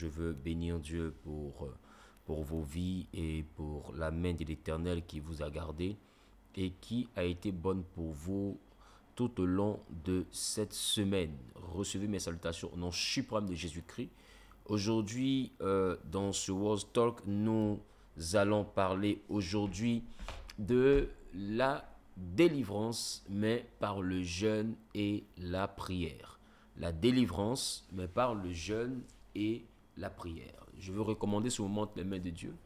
Je veux bénir Dieu pour, euh, pour vos vies et pour la main de l'Éternel qui vous a gardé et qui a été bonne pour vous tout au long de cette semaine. Recevez mes salutations au nom suprême de Jésus-Christ. Aujourd'hui, euh, dans ce World Talk, nous allons parler aujourd'hui de la délivrance, mais par le jeûne et la prière. La délivrance, mais par le jeûne et la prière la prière. Je veux recommander ce moment les mains de Dieu.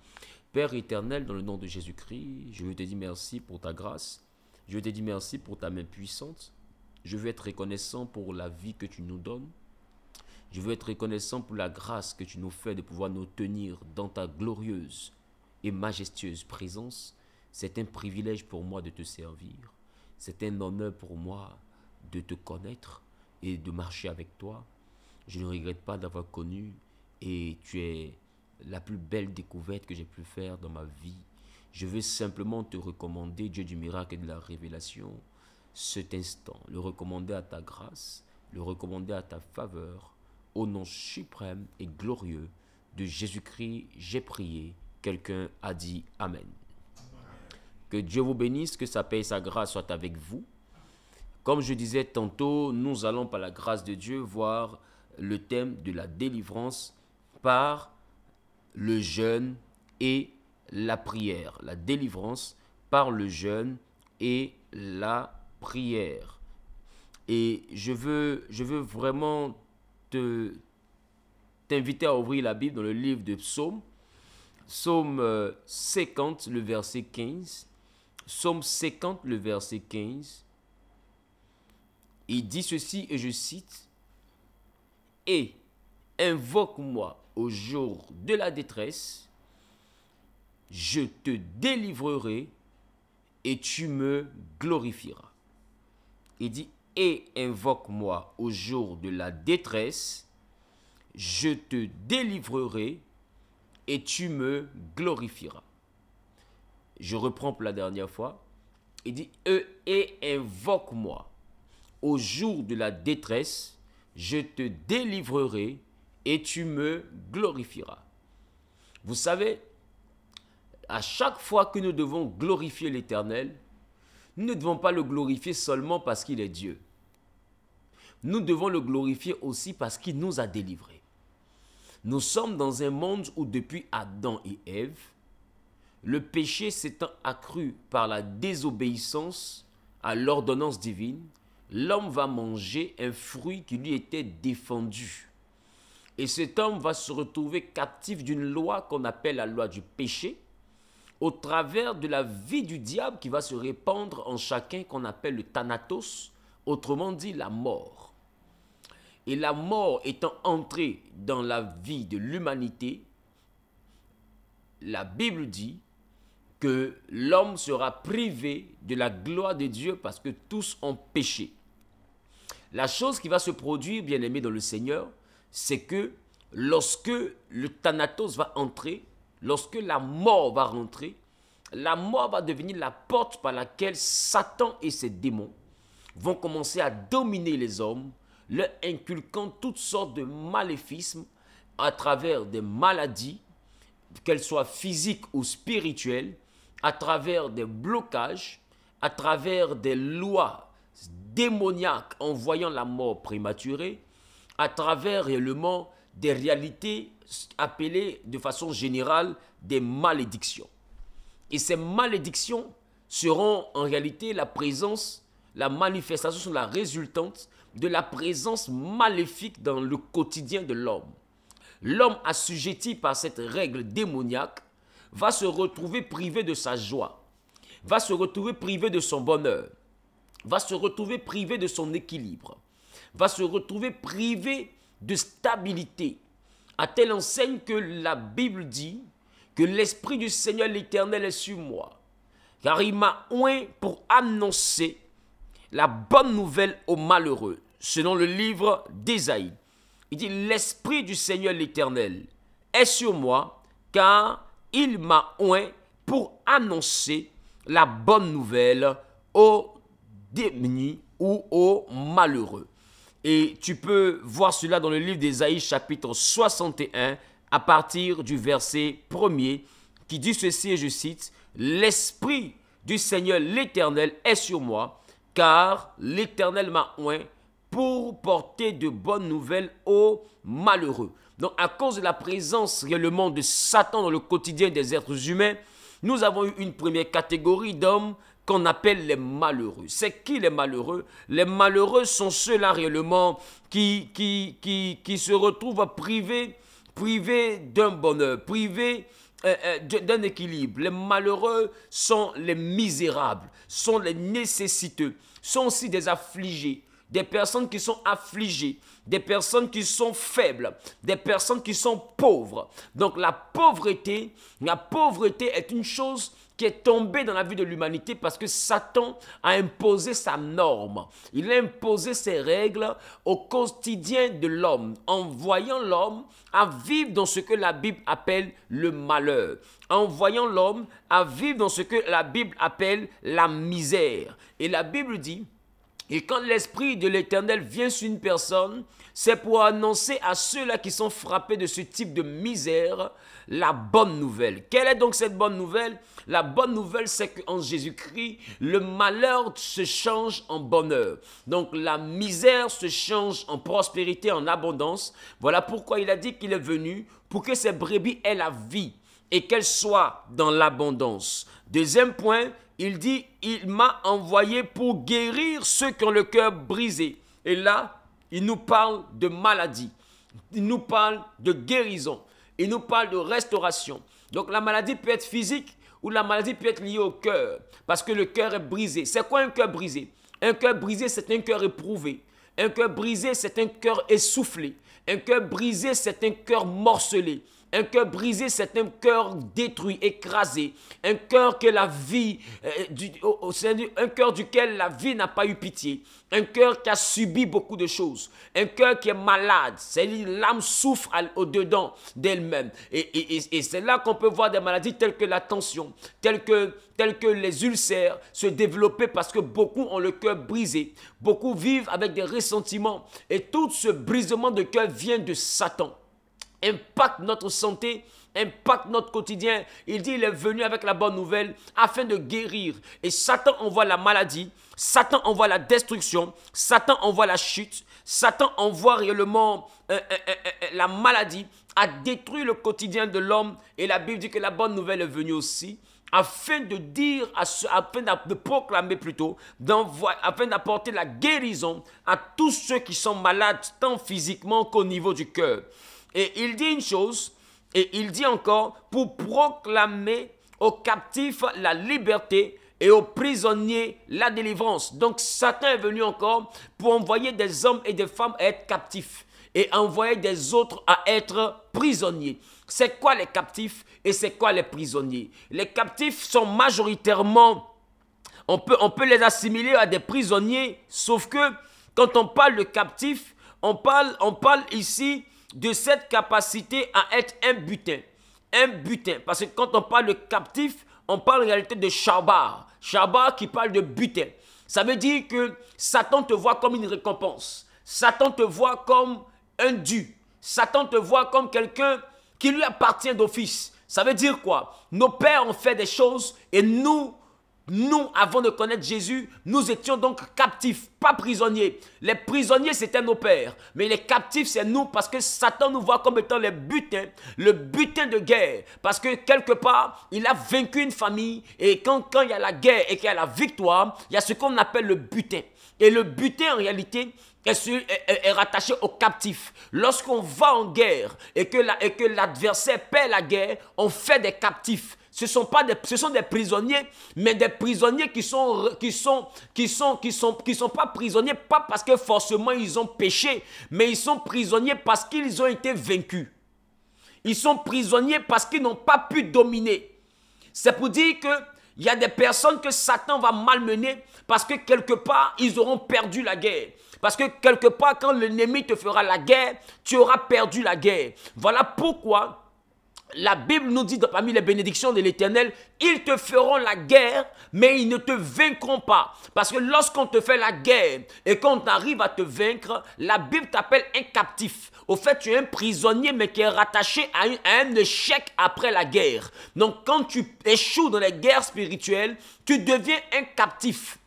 Père éternel, dans le nom de Jésus-Christ, je veux te dire merci pour ta grâce. Je veux te dire merci pour ta main puissante. Je veux être reconnaissant pour la vie que tu nous donnes. Je veux être reconnaissant pour la grâce que tu nous fais de pouvoir nous tenir dans ta glorieuse et majestueuse présence. C'est un privilège pour moi de te servir. C'est un honneur pour moi de te connaître et de marcher avec toi. Je ne regrette pas d'avoir connu et tu es la plus belle découverte que j'ai pu faire dans ma vie. Je veux simplement te recommander, Dieu du miracle et de la révélation, cet instant, le recommander à ta grâce, le recommander à ta faveur, au nom suprême et glorieux de Jésus-Christ, j'ai prié. Quelqu'un a dit Amen. Que Dieu vous bénisse, que sa paix et sa grâce soient avec vous. Comme je disais tantôt, nous allons par la grâce de Dieu voir le thème de la délivrance par le jeûne et la prière. La délivrance par le jeûne et la prière. Et je veux, je veux vraiment te, t'inviter à ouvrir la Bible dans le livre de Psaume. Psaume 50, euh, le verset 15. Psaume 50, le verset 15. Il dit ceci, et je cite, Et invoque-moi au jour de la détresse, je te délivrerai et tu me glorifieras. Il dit, et invoque-moi au jour de la détresse, je te délivrerai et tu me glorifieras. Je reprends pour la dernière fois. Il dit, et invoque-moi au jour de la détresse, je te délivrerai et tu me glorifieras. Vous savez, à chaque fois que nous devons glorifier l'Éternel, nous ne devons pas le glorifier seulement parce qu'il est Dieu. Nous devons le glorifier aussi parce qu'il nous a délivrés. Nous sommes dans un monde où depuis Adam et Ève, le péché s'étant accru par la désobéissance à l'ordonnance divine, l'homme va manger un fruit qui lui était défendu. Et cet homme va se retrouver captif d'une loi qu'on appelle la loi du péché, au travers de la vie du diable qui va se répandre en chacun qu'on appelle le Thanatos, autrement dit la mort. Et la mort étant entrée dans la vie de l'humanité, la Bible dit que l'homme sera privé de la gloire de Dieu parce que tous ont péché. La chose qui va se produire, bien aimé dans le Seigneur, c'est que lorsque le Thanatos va entrer, lorsque la mort va rentrer, la mort va devenir la porte par laquelle Satan et ses démons vont commencer à dominer les hommes, leur inculquant toutes sortes de maléfismes à travers des maladies, qu'elles soient physiques ou spirituelles, à travers des blocages, à travers des lois démoniaques en voyant la mort prématurée, à travers réellement des réalités appelées de façon générale des malédictions. Et ces malédictions seront en réalité la présence, la manifestation, la résultante de la présence maléfique dans le quotidien de l'homme. L'homme assujetti par cette règle démoniaque va se retrouver privé de sa joie, va se retrouver privé de son bonheur, va se retrouver privé de son équilibre, va se retrouver privé de stabilité, à telle enseigne que la Bible dit que l'Esprit du Seigneur l'Éternel est sur moi, car il m'a oint pour annoncer la bonne nouvelle aux malheureux, selon le livre d'Ésaïe. Il dit, l'Esprit du Seigneur l'Éternel est sur moi, car il m'a oint pour annoncer la bonne nouvelle aux démunis ou aux malheureux. Et tu peux voir cela dans le livre d'Ésaïe chapitre 61 à partir du verset 1 qui dit ceci et je cite L'esprit du Seigneur l'Éternel est sur moi car l'Éternel m'a oint pour porter de bonnes nouvelles aux malheureux. Donc à cause de la présence réellement de Satan dans le quotidien des êtres humains, nous avons eu une première catégorie d'hommes qu'on appelle les malheureux. C'est qui les malheureux Les malheureux sont ceux-là réellement qui, qui, qui, qui, se retrouvent privés, privés d'un bonheur, privés euh, euh, d'un équilibre. Les malheureux sont les misérables, sont les nécessiteux, sont aussi des affligés des personnes qui sont affligées, des personnes qui sont faibles, des personnes qui sont pauvres. Donc la pauvreté, la pauvreté est une chose qui est tombé dans la vie de l'humanité parce que Satan a imposé sa norme. Il a imposé ses règles au quotidien de l'homme, en voyant l'homme à vivre dans ce que la Bible appelle le malheur, en voyant l'homme à vivre dans ce que la Bible appelle la misère. Et la Bible dit, et quand l'Esprit de l'Éternel vient sur une personne, c'est pour annoncer à ceux-là qui sont frappés de ce type de misère la bonne nouvelle. Quelle est donc cette bonne nouvelle La bonne nouvelle, c'est qu'en Jésus-Christ, le malheur se change en bonheur. Donc la misère se change en prospérité, en abondance. Voilà pourquoi il a dit qu'il est venu pour que ses brebis aient la vie et qu'elles soient dans l'abondance. Deuxième point, il dit, il m'a envoyé pour guérir ceux qui ont le cœur brisé. Et là, il nous parle de maladie. Il nous parle de guérison. Il nous parle de restauration. Donc la maladie peut être physique ou la maladie peut être liée au cœur. Parce que le cœur est brisé. C'est quoi un cœur brisé Un cœur brisé, c'est un cœur éprouvé. Un cœur brisé, c'est un cœur essoufflé. Un cœur brisé, c'est un cœur morcelé un cœur brisé, c'est un cœur détruit, écrasé, un cœur que la vie, euh, du, un cœur duquel la vie n'a pas eu pitié, un cœur qui a subi beaucoup de choses, un cœur qui est malade, c'est l'âme souffre au-dedans d'elle-même. Et, c'est là qu'on peut voir des maladies telles que la tension, telles que, telles que les ulcères se développer parce que beaucoup ont le cœur brisé, beaucoup vivent avec des ressentiments et tout ce brisement de cœur vient de Satan impacte notre santé, impacte notre quotidien. Il dit, il est venu avec la bonne nouvelle afin de guérir. Et Satan envoie la maladie, Satan envoie la destruction, Satan envoie la chute, Satan envoie réellement euh, euh, euh, la maladie à détruire le quotidien de l'homme. Et la Bible dit que la bonne nouvelle est venue aussi afin de dire, à afin de proclamer plutôt, afin d'apporter la guérison à tous ceux qui sont malades, tant physiquement qu'au niveau du cœur. Et il dit une chose, et il dit encore, pour proclamer aux captifs la liberté et aux prisonniers la délivrance. Donc Satan est venu encore pour envoyer des hommes et des femmes à être captifs et envoyer des autres à être prisonniers. C'est quoi les captifs et c'est quoi les prisonniers Les captifs sont majoritairement, on peut, on peut les assimiler à des prisonniers, sauf que quand on parle de captifs, on parle, on parle ici de cette capacité à être un butin. Un butin. Parce que quand on parle de captif, on parle en réalité de Shabar. Shabbat qui parle de butin. Ça veut dire que Satan te voit comme une récompense. Satan te voit comme un dû. Satan te voit comme quelqu'un qui lui appartient d'office. Ça veut dire quoi Nos pères ont fait des choses et nous, nous, avant de connaître Jésus, nous étions donc captifs, pas prisonniers. Les prisonniers, c'était nos pères. Mais les captifs, c'est nous parce que Satan nous voit comme étant les butins, le butin de guerre. Parce que quelque part, il a vaincu une famille. Et quand, quand il y a la guerre et qu'il y a la victoire, il y a ce qu'on appelle le butin. Et le butin, en réalité, est, rattaché au captif. Lorsqu'on va en guerre et que, l'adversaire perd la guerre, on fait des captifs. Ce sont, pas des, ce sont des prisonniers, mais des prisonniers qui sont, qui sont, qui sont, qui sont, qui sont pas prisonniers, pas parce que forcément ils ont péché, mais ils sont prisonniers parce qu'ils ont été vaincus. Ils sont prisonniers parce qu'ils n'ont pas pu dominer. C'est pour dire que il y a des personnes que Satan va malmener parce que quelque part, ils auront perdu la guerre. Parce que quelque part, quand l'ennemi te fera la guerre, tu auras perdu la guerre. Voilà pourquoi la Bible nous dit parmi les bénédictions de l'Éternel, ils te feront la guerre, mais ils ne te vaincront pas. Parce que lorsqu'on te fait la guerre et qu'on arrive à te vaincre, la Bible t'appelle un captif. Au fait, tu es un prisonnier, mais qui est rattaché à, un échec après la guerre. Donc, quand tu échoues dans les guerres spirituelles, tu deviens un captif.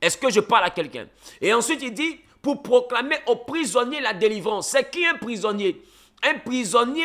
Est-ce que je parle à quelqu'un Et ensuite, il dit, pour proclamer aux prisonniers la délivrance. C'est qui un prisonnier Un prisonnier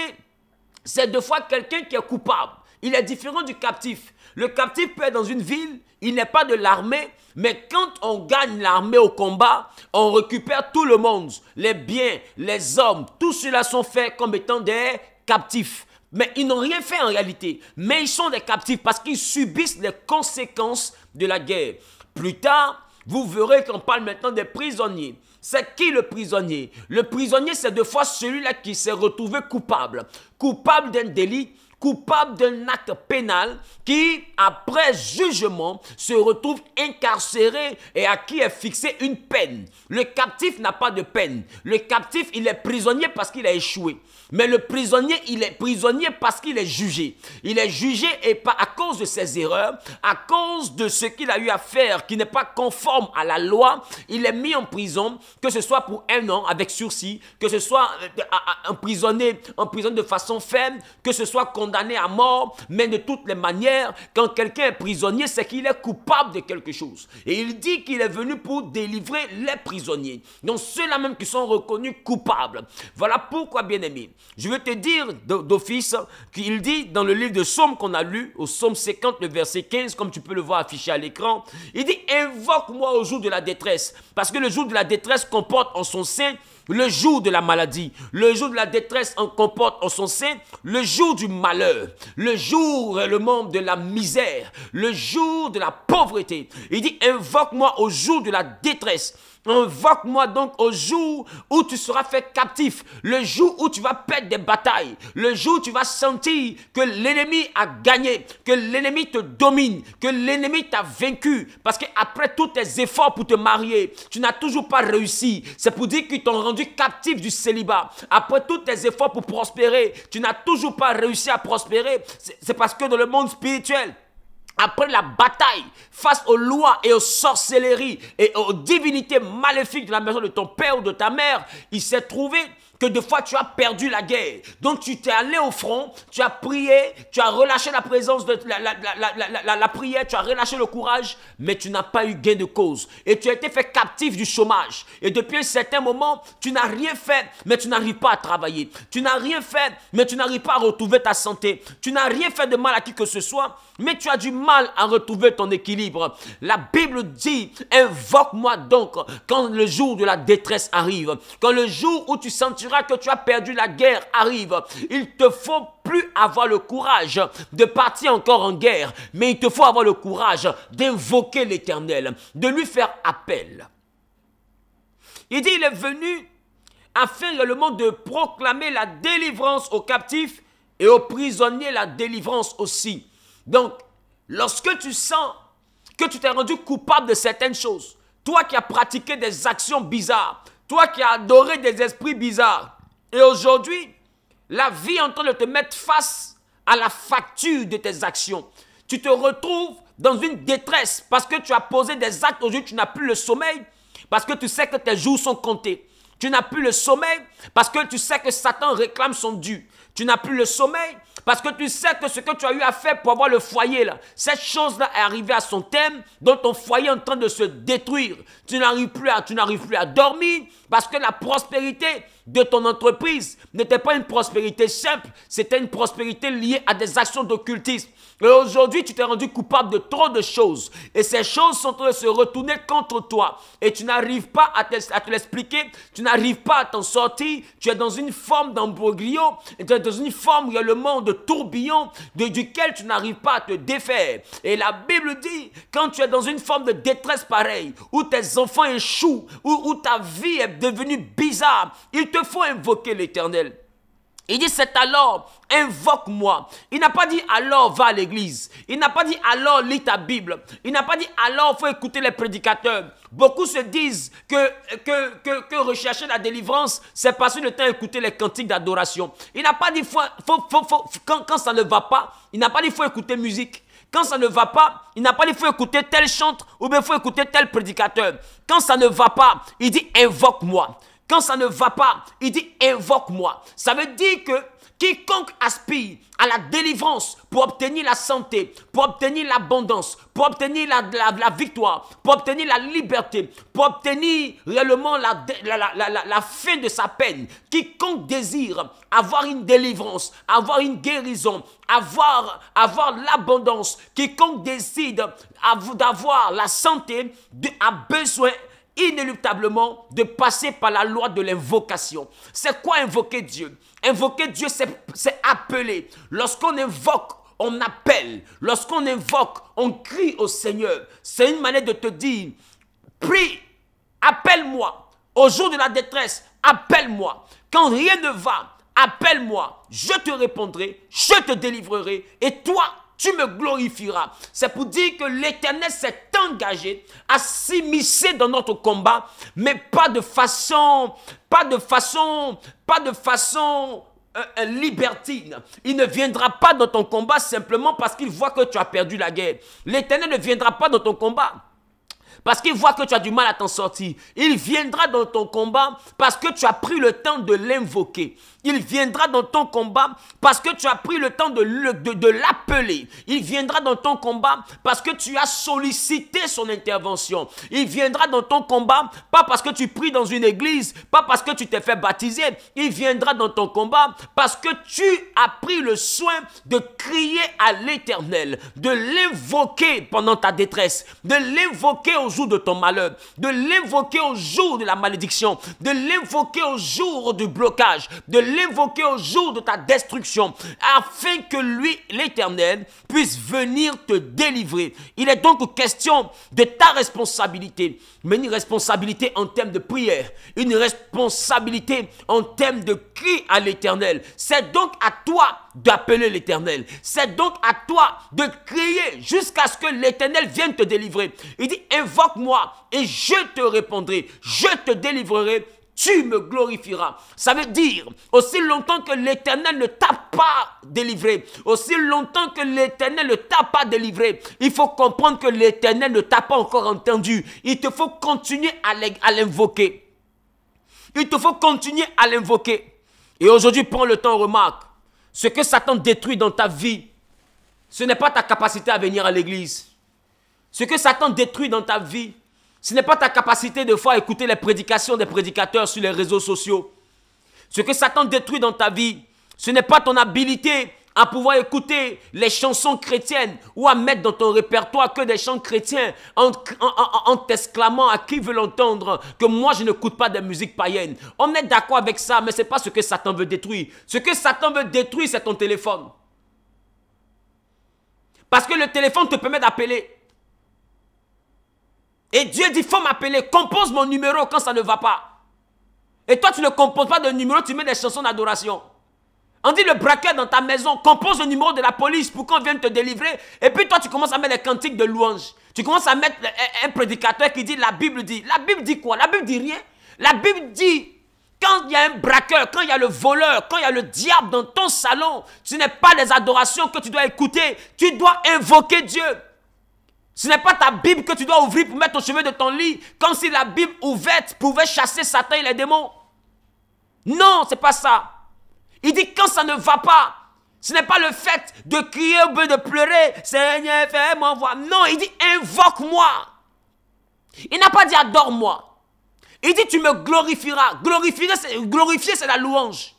c'est deux fois quelqu'un qui est coupable. Il est différent du captif. Le captif peut être dans une ville, il n'est pas de l'armée, mais quand on gagne l'armée au combat, on récupère tout le monde, les biens, les hommes, tout cela sont faits comme étant des captifs. Mais ils n'ont rien fait en réalité. Mais ils sont des captifs parce qu'ils subissent les conséquences de la guerre. Plus tard, vous verrez qu'on parle maintenant des prisonniers. C'est qui le prisonnier Le prisonnier, c'est deux fois celui-là qui s'est retrouvé coupable. Coupable d'un délit coupable d'un acte pénal qui, après jugement, se retrouve incarcéré et à qui est fixée une peine. Le captif n'a pas de peine. Le captif, il est prisonnier parce qu'il a échoué. Mais le prisonnier, il est prisonnier parce qu'il est jugé. Il est jugé et pas à cause de ses erreurs, à cause de ce qu'il a eu à faire qui n'est pas conforme à la loi, il est mis en prison, que ce soit pour un an avec sursis, que ce soit euh, emprisonné, prison de façon ferme, que ce soit condamné à mort, mais de toutes les manières, quand quelqu'un est prisonnier, c'est qu'il est coupable de quelque chose. Et il dit qu'il est venu pour délivrer les prisonniers. Donc ceux-là même qui sont reconnus coupables. Voilà pourquoi, bien-aimé, je veux te dire d'office qu'il dit dans le livre de Somme qu'on a lu, au Somme 50, le verset 15, comme tu peux le voir affiché à l'écran, il dit, invoque-moi au jour de la détresse, parce que le jour de la détresse comporte en son sein le jour de la maladie, le jour de la détresse en comporte en son sein, le jour du malheur, le jour, le monde de la misère, le jour de la pauvreté. Il dit, invoque-moi au jour de la détresse Invoque-moi donc au jour où tu seras fait captif, le jour où tu vas perdre des batailles, le jour où tu vas sentir que l'ennemi a gagné, que l'ennemi te domine, que l'ennemi t'a vaincu. Parce qu'après tous tes efforts pour te marier, tu n'as toujours pas réussi. C'est pour dire qu'ils t'ont rendu captif du célibat. Après tous tes efforts pour prospérer, tu n'as toujours pas réussi à prospérer. C'est parce que dans le monde spirituel, après la bataille face aux lois et aux sorcelleries et aux divinités maléfiques de la maison de ton père ou de ta mère, il s'est trouvé que fois tu as perdu la guerre. Donc tu t'es allé au front, tu as prié, tu as relâché la présence de la, la, la prière, tu as relâché le courage, mais tu n'as pas eu gain de cause. Et tu as été fait captif du chômage. Et depuis un certain moment, tu n'as rien fait, mais tu n'arrives pas à travailler. Tu n'as rien fait, mais tu n'arrives pas à retrouver ta santé. Tu n'as rien fait de mal à qui que ce soit, mais tu as du mal à retrouver ton équilibre. La Bible dit, invoque-moi donc quand le jour de la détresse arrive, quand le jour où tu sentiras que tu as perdu, la guerre arrive. Il te faut plus avoir le courage de partir encore en guerre, mais il te faut avoir le courage d'invoquer l'Éternel, de lui faire appel. Il dit, il est venu afin réellement de proclamer la délivrance aux captifs et aux prisonniers la délivrance aussi. Donc, lorsque tu sens que tu t'es rendu coupable de certaines choses, toi qui as pratiqué des actions bizarres, toi qui as adoré des esprits bizarres. Et aujourd'hui, la vie est en train de te mettre face à la facture de tes actions. Tu te retrouves dans une détresse parce que tu as posé des actes aujourd'hui, tu n'as plus le sommeil parce que tu sais que tes jours sont comptés. Tu n'as plus le sommeil parce que tu sais que Satan réclame son dû. Tu n'as plus le sommeil parce que tu sais que ce que tu as eu à faire pour avoir le foyer, là, cette chose-là est arrivée à son thème, dont ton foyer est en train de se détruire. Tu n'arrives plus, à, plus à dormir parce que la prospérité de ton entreprise n'était pas une prospérité simple, c'était une prospérité liée à des actions d'occultisme. Mais aujourd'hui, tu t'es rendu coupable de trop de choses. Et ces choses sont en train de se retourner contre toi. Et tu n'arrives pas à te, à l'expliquer. Tu n'arrives pas à t'en sortir. Tu es dans une forme d'embroglio. Tu es dans une forme où il le de tourbillon de, duquel tu n'arrives pas à te défaire. Et la Bible dit, quand tu es dans une forme de détresse pareille, où tes enfants échouent, où ta vie est devenue bizarre, il te faut invoquer l'éternel. Il dit, c'est alors, invoque-moi. Il n'a pas dit, alors va à l'église. Il n'a pas dit, alors lis ta Bible. Il n'a pas dit, alors faut écouter les prédicateurs. Beaucoup se disent que, que, que, rechercher la délivrance, c'est passer le temps à écouter les cantiques d'adoration. Il n'a pas dit, faut, faut, faut, quand, quand ça ne va pas, il n'a pas dit, faut écouter musique. Quand ça ne va pas, il n'a pas dit faut écouter tel chante ou bien faut écouter tel prédicateur. Quand ça ne va pas, il dit invoque-moi ça ne va pas, il dit invoque-moi. Ça veut dire que quiconque aspire à la délivrance pour obtenir la santé, pour obtenir l'abondance, pour obtenir la, la, victoire, pour obtenir la liberté, pour obtenir réellement la, la, fin de sa peine. Quiconque désire avoir une délivrance, avoir une guérison, avoir, avoir l'abondance, quiconque décide d'avoir la santé a besoin inéluctablement de passer par la loi de l'invocation. C'est quoi invoquer Dieu Invoquer Dieu, c'est appeler. Lorsqu'on invoque, on appelle. Lorsqu'on invoque, on crie au Seigneur. C'est une manière de te dire, prie, appelle-moi. Au jour de la détresse, appelle-moi. Quand rien ne va, appelle-moi. Je te répondrai, je te délivrerai. Et toi, tu me glorifieras. C'est pour dire que l'Éternel s'est engagé à s'immiscer dans notre combat, mais pas de façon, pas de façon, pas de façon euh, euh, libertine. Il ne viendra pas dans ton combat simplement parce qu'il voit que tu as perdu la guerre. L'Éternel ne viendra pas dans ton combat parce qu'il voit que tu as du mal à t'en sortir. Il viendra dans ton combat parce que tu as pris le temps de l'invoquer. Il viendra dans ton combat parce que tu as pris le temps de, de, l'appeler. Il viendra dans ton combat parce que tu as sollicité son intervention. Il viendra dans ton combat pas parce que tu pries dans une église, pas parce que tu t'es fait baptiser. Il viendra dans ton combat parce que tu as pris le soin de crier à l'éternel, de l'invoquer pendant ta détresse, de l'invoquer au jour de ton malheur, de l'invoquer au jour de la malédiction, de l'invoquer au jour du blocage, de l'invoquer au jour de ta destruction, afin que lui, l'Éternel, puisse venir te délivrer. Il est donc question de ta responsabilité, mais une responsabilité en termes de prière, une responsabilité en termes de cri à l'Éternel. C'est donc à toi d'appeler l'Éternel. C'est donc à toi de crier jusqu'à ce que l'Éternel vienne te délivrer. Il dit, invoque-moi et je te répondrai, je te délivrerai tu me glorifieras. Ça veut dire, aussi longtemps que l'Éternel ne t'a pas délivré, aussi longtemps que l'Éternel ne t'a pas délivré, il faut comprendre que l'Éternel ne t'a pas encore entendu. Il te faut continuer à l'invoquer. Il te faut continuer à l'invoquer. Et aujourd'hui, prends le temps, remarque, ce que Satan détruit dans ta vie, ce n'est pas ta capacité à venir à l'église. Ce que Satan détruit dans ta vie, ce n'est pas ta capacité de fois à écouter les prédications des prédicateurs sur les réseaux sociaux. Ce que Satan détruit dans ta vie, ce n'est pas ton habilité à pouvoir écouter les chansons chrétiennes ou à mettre dans ton répertoire que des chants chrétiens en, t'exclamant à qui veut l'entendre que moi je n'écoute pas de musique païenne. On est d'accord avec ça, mais ce n'est pas ce que Satan veut détruire. Ce que Satan veut détruire, c'est ton téléphone. Parce que le téléphone te permet d'appeler. Et Dieu dit, faut m'appeler, compose mon numéro quand ça ne va pas. Et toi, tu ne composes pas de numéro, tu mets des chansons d'adoration. On dit le braqueur dans ta maison, compose le numéro de la police pour qu'on vienne te délivrer. Et puis toi, tu commences à mettre les cantiques de louange. Tu commences à mettre un prédicateur qui dit la Bible dit. La Bible dit quoi La Bible dit rien. La Bible dit quand il y a un braqueur, quand il y a le voleur, quand il y a le diable dans ton salon, ce n'est pas les adorations que tu dois écouter. Tu dois invoquer Dieu. Ce n'est pas ta Bible que tu dois ouvrir pour mettre au chevet de ton lit, comme si la Bible ouverte pouvait chasser Satan et les démons. Non, ce n'est pas ça. Il dit quand ça ne va pas, ce n'est pas le fait de crier ou de pleurer, Seigneur, fais-moi voir. Non, il dit invoque-moi. Il n'a pas dit adore-moi. Il dit tu me glorifieras. glorifier c'est la louange.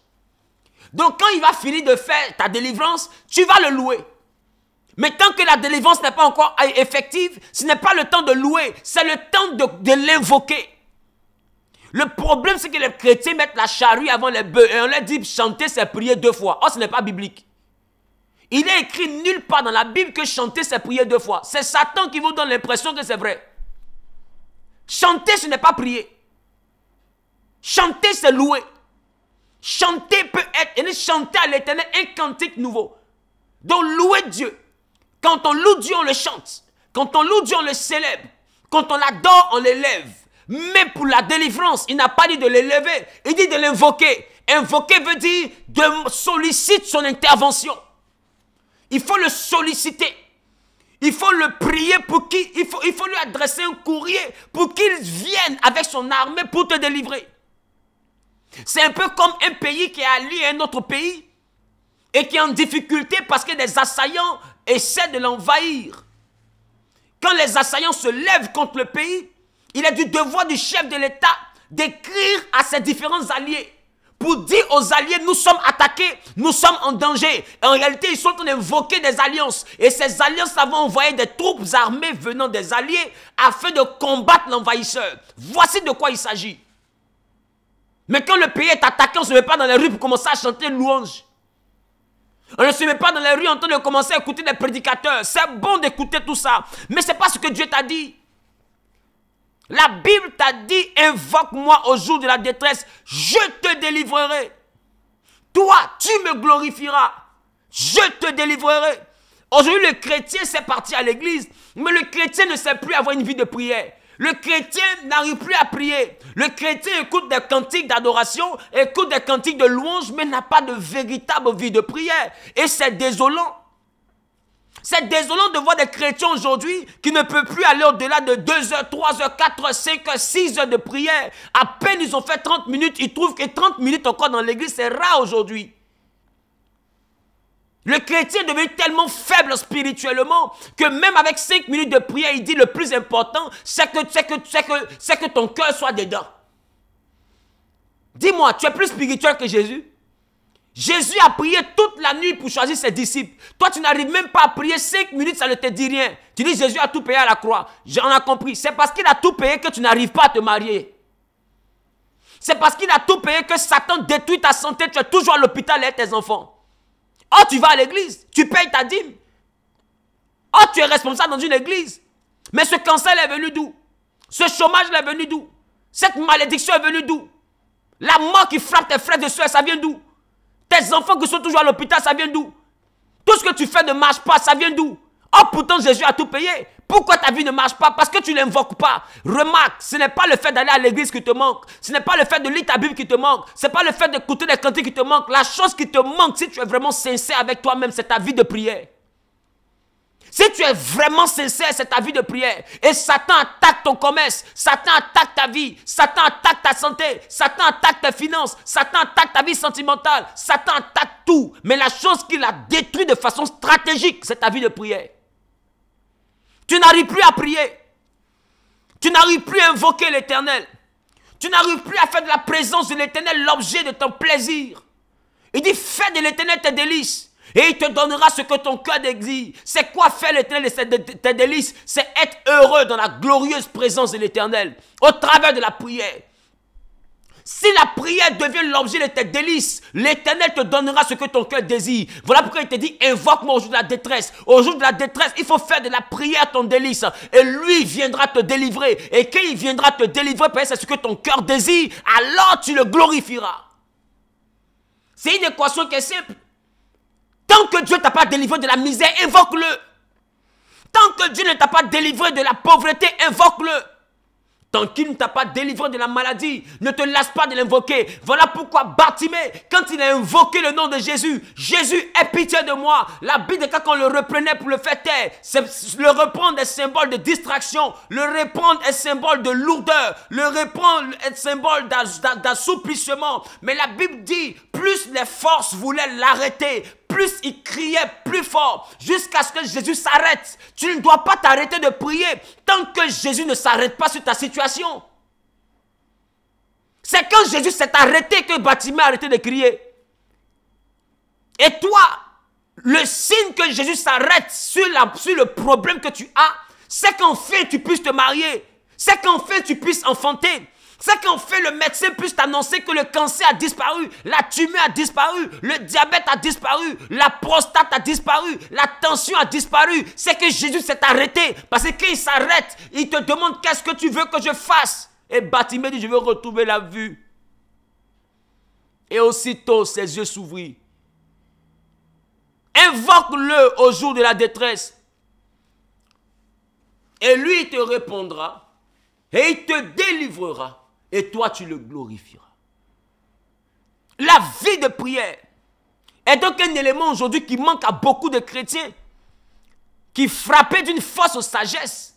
Donc quand il va finir de faire ta délivrance, tu vas le louer. Mais tant que la délivrance n'est pas encore effective, ce n'est pas le temps de louer, c'est le temps de, l'invoquer. Le problème, c'est que les chrétiens mettent la charrue avant les bœufs et on leur dit chanter, c'est prier deux fois. Or, oh, ce n'est pas biblique. Il est écrit nulle part dans la Bible que chanter, c'est prier deux fois. C'est Satan qui vous donne l'impression que c'est vrai. Chanter, ce n'est pas prier. Chanter, c'est louer. Chanter peut être, et chanter à l'éternel un cantique nouveau. Donc louer Dieu, quand on loue on le chante. Quand on loue on le célèbre. Quand on l'adore, on l'élève. Mais pour la délivrance, il n'a pas dit de l'élever, il dit de l'invoquer. Invoquer veut dire de solliciter son intervention. Il faut le solliciter. Il faut le prier pour qu'il il faut, il faut lui adresser un courrier pour qu'il vienne avec son armée pour te délivrer. C'est un peu comme un pays qui est allié à un autre pays et qui est en difficulté parce que des assaillants essaie de l'envahir. Quand les assaillants se lèvent contre le pays, il est du devoir du chef de l'État d'écrire à ses différents alliés pour dire aux alliés, nous sommes attaqués, nous sommes en danger. En réalité, ils sont en train d'invoquer des alliances. Et ces alliances avons envoyer des troupes armées venant des alliés afin de combattre l'envahisseur. Voici de quoi il s'agit. Mais quand le pays est attaqué, on ne se met pas dans la rue pour commencer à chanter louange. On ne se met pas dans les rues en train de commencer à écouter des prédicateurs. C'est bon d'écouter tout ça. Mais ce n'est pas ce que Dieu t'a dit. La Bible t'a dit, invoque-moi au jour de la détresse, je te délivrerai. Toi, tu me glorifieras. Je te délivrerai. Aujourd'hui, le chrétien, c'est parti à l'église. Mais le chrétien ne sait plus avoir une vie de prière. Le chrétien n'arrive plus à prier. Le chrétien écoute des cantiques d'adoration, écoute des cantiques de louange, mais n'a pas de véritable vie de prière. Et c'est désolant. C'est désolant de voir des chrétiens aujourd'hui qui ne peuvent plus aller au-delà de 2 h 3 h 4 h 5 h 6 h de prière. À peine ils ont fait 30 minutes, ils trouvent que 30 minutes encore dans l'église, c'est rare aujourd'hui. Le chrétien est devenu tellement faible spirituellement que même avec cinq minutes de prière, il dit le plus important, c'est que, que, que, que ton cœur soit dedans. Dis-moi, tu es plus spirituel que Jésus Jésus a prié toute la nuit pour choisir ses disciples. Toi, tu n'arrives même pas à prier cinq minutes, ça ne te dit rien. Tu dis Jésus a tout payé à la croix. J'en ai compris. C'est parce qu'il a tout payé que tu n'arrives pas à te marier. C'est parce qu'il a tout payé que Satan détruit ta santé. Tu es toujours à l'hôpital avec tes enfants. Oh, tu vas à l'église, tu payes ta dîme. Oh, tu es responsable dans une église. Mais ce cancer est venu d'où Ce chômage est venu d'où Cette malédiction est venue d'où La mort qui frappe tes frères et soeurs, ça vient d'où Tes enfants qui sont toujours à l'hôpital, ça vient d'où Tout ce que tu fais ne marche pas, ça vient d'où Oh, pourtant Jésus a tout payé. Pourquoi ta vie ne marche pas Parce que tu ne l'invoques pas. Remarque, ce n'est pas le fait d'aller à l'église qui te manque. Ce n'est pas le fait de lire ta Bible qui te manque. Ce n'est pas le fait d'écouter les cantiques qui te manque. La chose qui te manque, si tu es vraiment sincère avec toi-même, c'est ta vie de prière. Si tu es vraiment sincère, c'est ta vie de prière. Et Satan attaque ton commerce, Satan attaque ta vie, Satan attaque ta santé, Satan attaque tes finances, Satan attaque ta vie sentimentale, Satan attaque tout. Mais la chose qui la détruit de façon stratégique, c'est ta vie de prière. Tu n'arrives plus à prier. Tu n'arrives plus à invoquer l'éternel. Tu n'arrives plus à faire de la présence de l'éternel l'objet de ton plaisir. Il dit, fais de l'éternel tes délices. Et il te donnera ce que ton cœur désire. C'est quoi faire l'éternel tes délices C'est être heureux dans la glorieuse présence de l'éternel. Au travers de la prière. Si la prière devient l'objet de tes délices, l'Éternel te donnera ce que ton cœur désire. Voilà pourquoi il te dit, invoque-moi au jour de la détresse. Au jour de la détresse, il faut faire de la prière ton délice. Et lui viendra te délivrer. Et quand il viendra te délivrer, c'est ce que ton cœur désire. Alors tu le glorifieras. C'est une équation qui est simple. Tant que Dieu ne t'a pas délivré de la misère, invoque-le. Tant que Dieu ne t'a pas délivré de la pauvreté, invoque-le tant qu'il ne t'a pas délivré de la maladie, ne te lasse pas de l'invoquer. Voilà pourquoi Bartimée, quand il a invoqué le nom de Jésus, Jésus, aie pitié de moi. La Bible, quand on le reprenait pour le faire taire, le reprendre est symbole de distraction, le reprendre est symbole de lourdeur, le reprendre est symbole d'assouplissement. Mais la Bible dit, plus les forces voulaient l'arrêter, plus il criait plus fort jusqu'à ce que Jésus s'arrête. Tu ne dois pas t'arrêter de prier tant que Jésus ne s'arrête pas sur ta situation. C'est quand Jésus s'est arrêté que bâtiment a arrêté de crier. Et toi, le signe que Jésus s'arrête sur, sur, le problème que tu as, c'est qu'enfin tu puisses te marier. C'est qu'enfin tu puisses enfanter. C'est qu'en fait, le médecin puisse t'annoncer que le cancer a disparu, la tumeur a disparu, le diabète a disparu, la prostate a disparu, la tension a disparu. C'est que Jésus s'est arrêté. Parce qu'il s'arrête, il te demande qu'est-ce que tu veux que je fasse. Et Batimé dit, je veux retrouver la vue. Et aussitôt, ses yeux s'ouvrirent. Invoque-le au jour de la détresse. Et lui, il te répondra. Et il te délivrera et toi tu le glorifieras. La vie de prière est donc un élément aujourd'hui qui manque à beaucoup de chrétiens qui, frappés d'une force aux sagesse,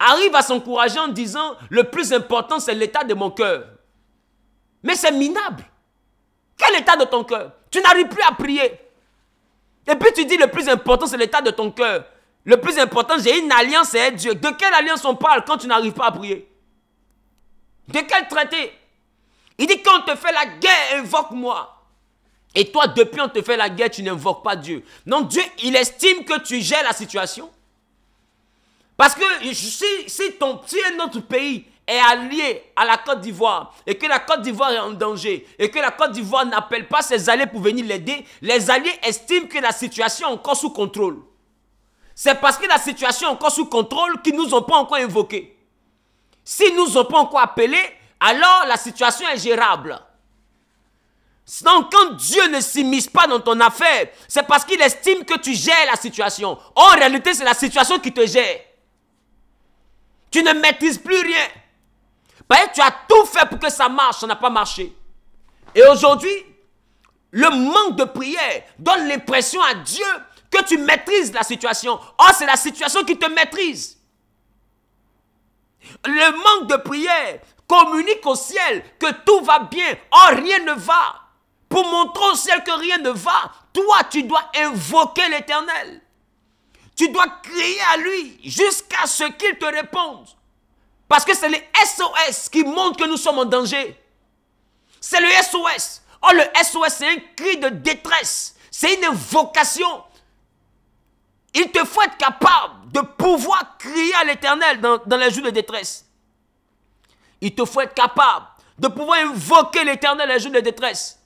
arrive à s'encourager en disant le plus important c'est l'état de mon cœur. Mais c'est minable. Quel état de ton cœur Tu n'arrives plus à prier. Et puis tu dis le plus important c'est l'état de ton cœur. Le plus important, j'ai une alliance, avec Dieu. De quelle alliance on parle quand tu n'arrives pas à prier de quel traité Il dit, quand on te fait la guerre, invoque-moi. Et toi, depuis on te fait la guerre, tu n'invoques pas Dieu. Non, Dieu, il estime que tu gères la situation. Parce que si, si, ton, si un autre pays est allié à la Côte d'Ivoire et que la Côte d'Ivoire est en danger et que la Côte d'Ivoire n'appelle pas ses alliés pour venir l'aider, les alliés estiment que la situation est encore sous contrôle. C'est parce que la situation est encore sous contrôle qu'ils ne nous ont pas encore invoqués. Si nous n'avons pas encore appelé, alors la situation est gérable. Sinon, quand Dieu ne s'immisce pas dans ton affaire, c'est parce qu'il estime que tu gères la situation. En réalité, c'est la situation qui te gère. Tu ne maîtrises plus rien. Bah, tu as tout fait pour que ça marche, ça n'a pas marché. Et aujourd'hui, le manque de prière donne l'impression à Dieu que tu maîtrises la situation. Or, c'est la situation qui te maîtrise. Le manque de prière communique au ciel que tout va bien. Or, rien ne va. Pour montrer au ciel que rien ne va, toi, tu dois invoquer l'éternel. Tu dois crier à lui jusqu'à ce qu'il te réponde. Parce que c'est le SOS qui montre que nous sommes en danger. C'est le SOS. Oh, le SOS, c'est un cri de détresse. C'est une invocation. Il te faut être capable de pouvoir crier à l'éternel dans, les jours de détresse. Il te faut être capable de pouvoir invoquer l'éternel les jours de détresse.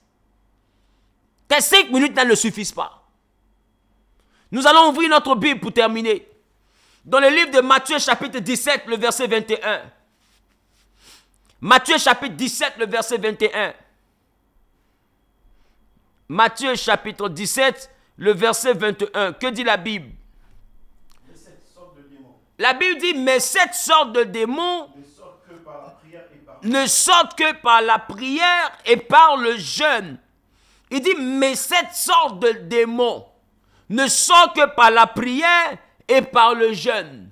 Tes cinq minutes ne suffisent pas. Nous allons ouvrir notre Bible pour terminer. Dans le livre de Matthieu chapitre 17, le verset 21. Matthieu chapitre 17, le verset 21. Matthieu chapitre 17, le verset 21. Que dit la Bible La Bible dit, mais cette sorte de démons ne sort que par la prière et par, le jeûne. Il dit, mais cette sorte de démons ne sort que par la prière et par le jeûne.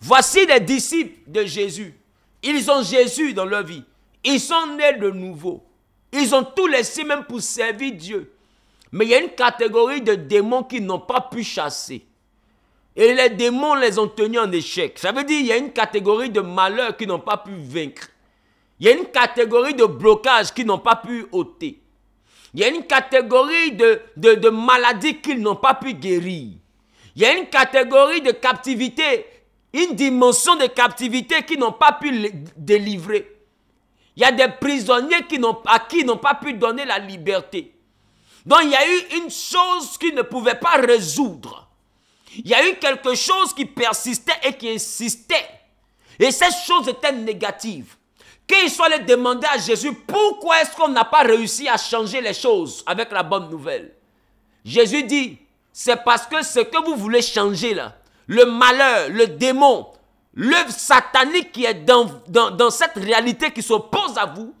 Voici les disciples de Jésus. Ils ont Jésus dans leur vie. Ils sont nés de nouveau. Ils ont tout laissé même pour servir Dieu. Mais il y a une catégorie de démons qui n'ont pas pu chasser. Et les démons les ont tenus en échec. Ça veut dire qu'il y a une catégorie de malheurs qui n'ont pas pu vaincre. Il y a une catégorie de blocages qui n'ont pas pu ôter. Il y a une catégorie de, maladies qu'ils n'ont pas pu guérir. Il y a une catégorie de captivité, une dimension de captivité qu'ils n'ont pas pu délivrer. Il y a des prisonniers qui à qui ils n'ont pas pu donner la liberté. Donc il y a eu une chose qu'il ne pouvait pas résoudre. Il y a eu quelque chose qui persistait et qui insistait. Et cette chose était négative. qu'il soit allé demander à Jésus pourquoi est-ce qu'on n'a pas réussi à changer les choses avec la bonne nouvelle. Jésus dit, c'est parce que ce que vous voulez changer là, le malheur, le démon, l'œuvre satanique qui est dans cette réalité qui s'oppose à vous,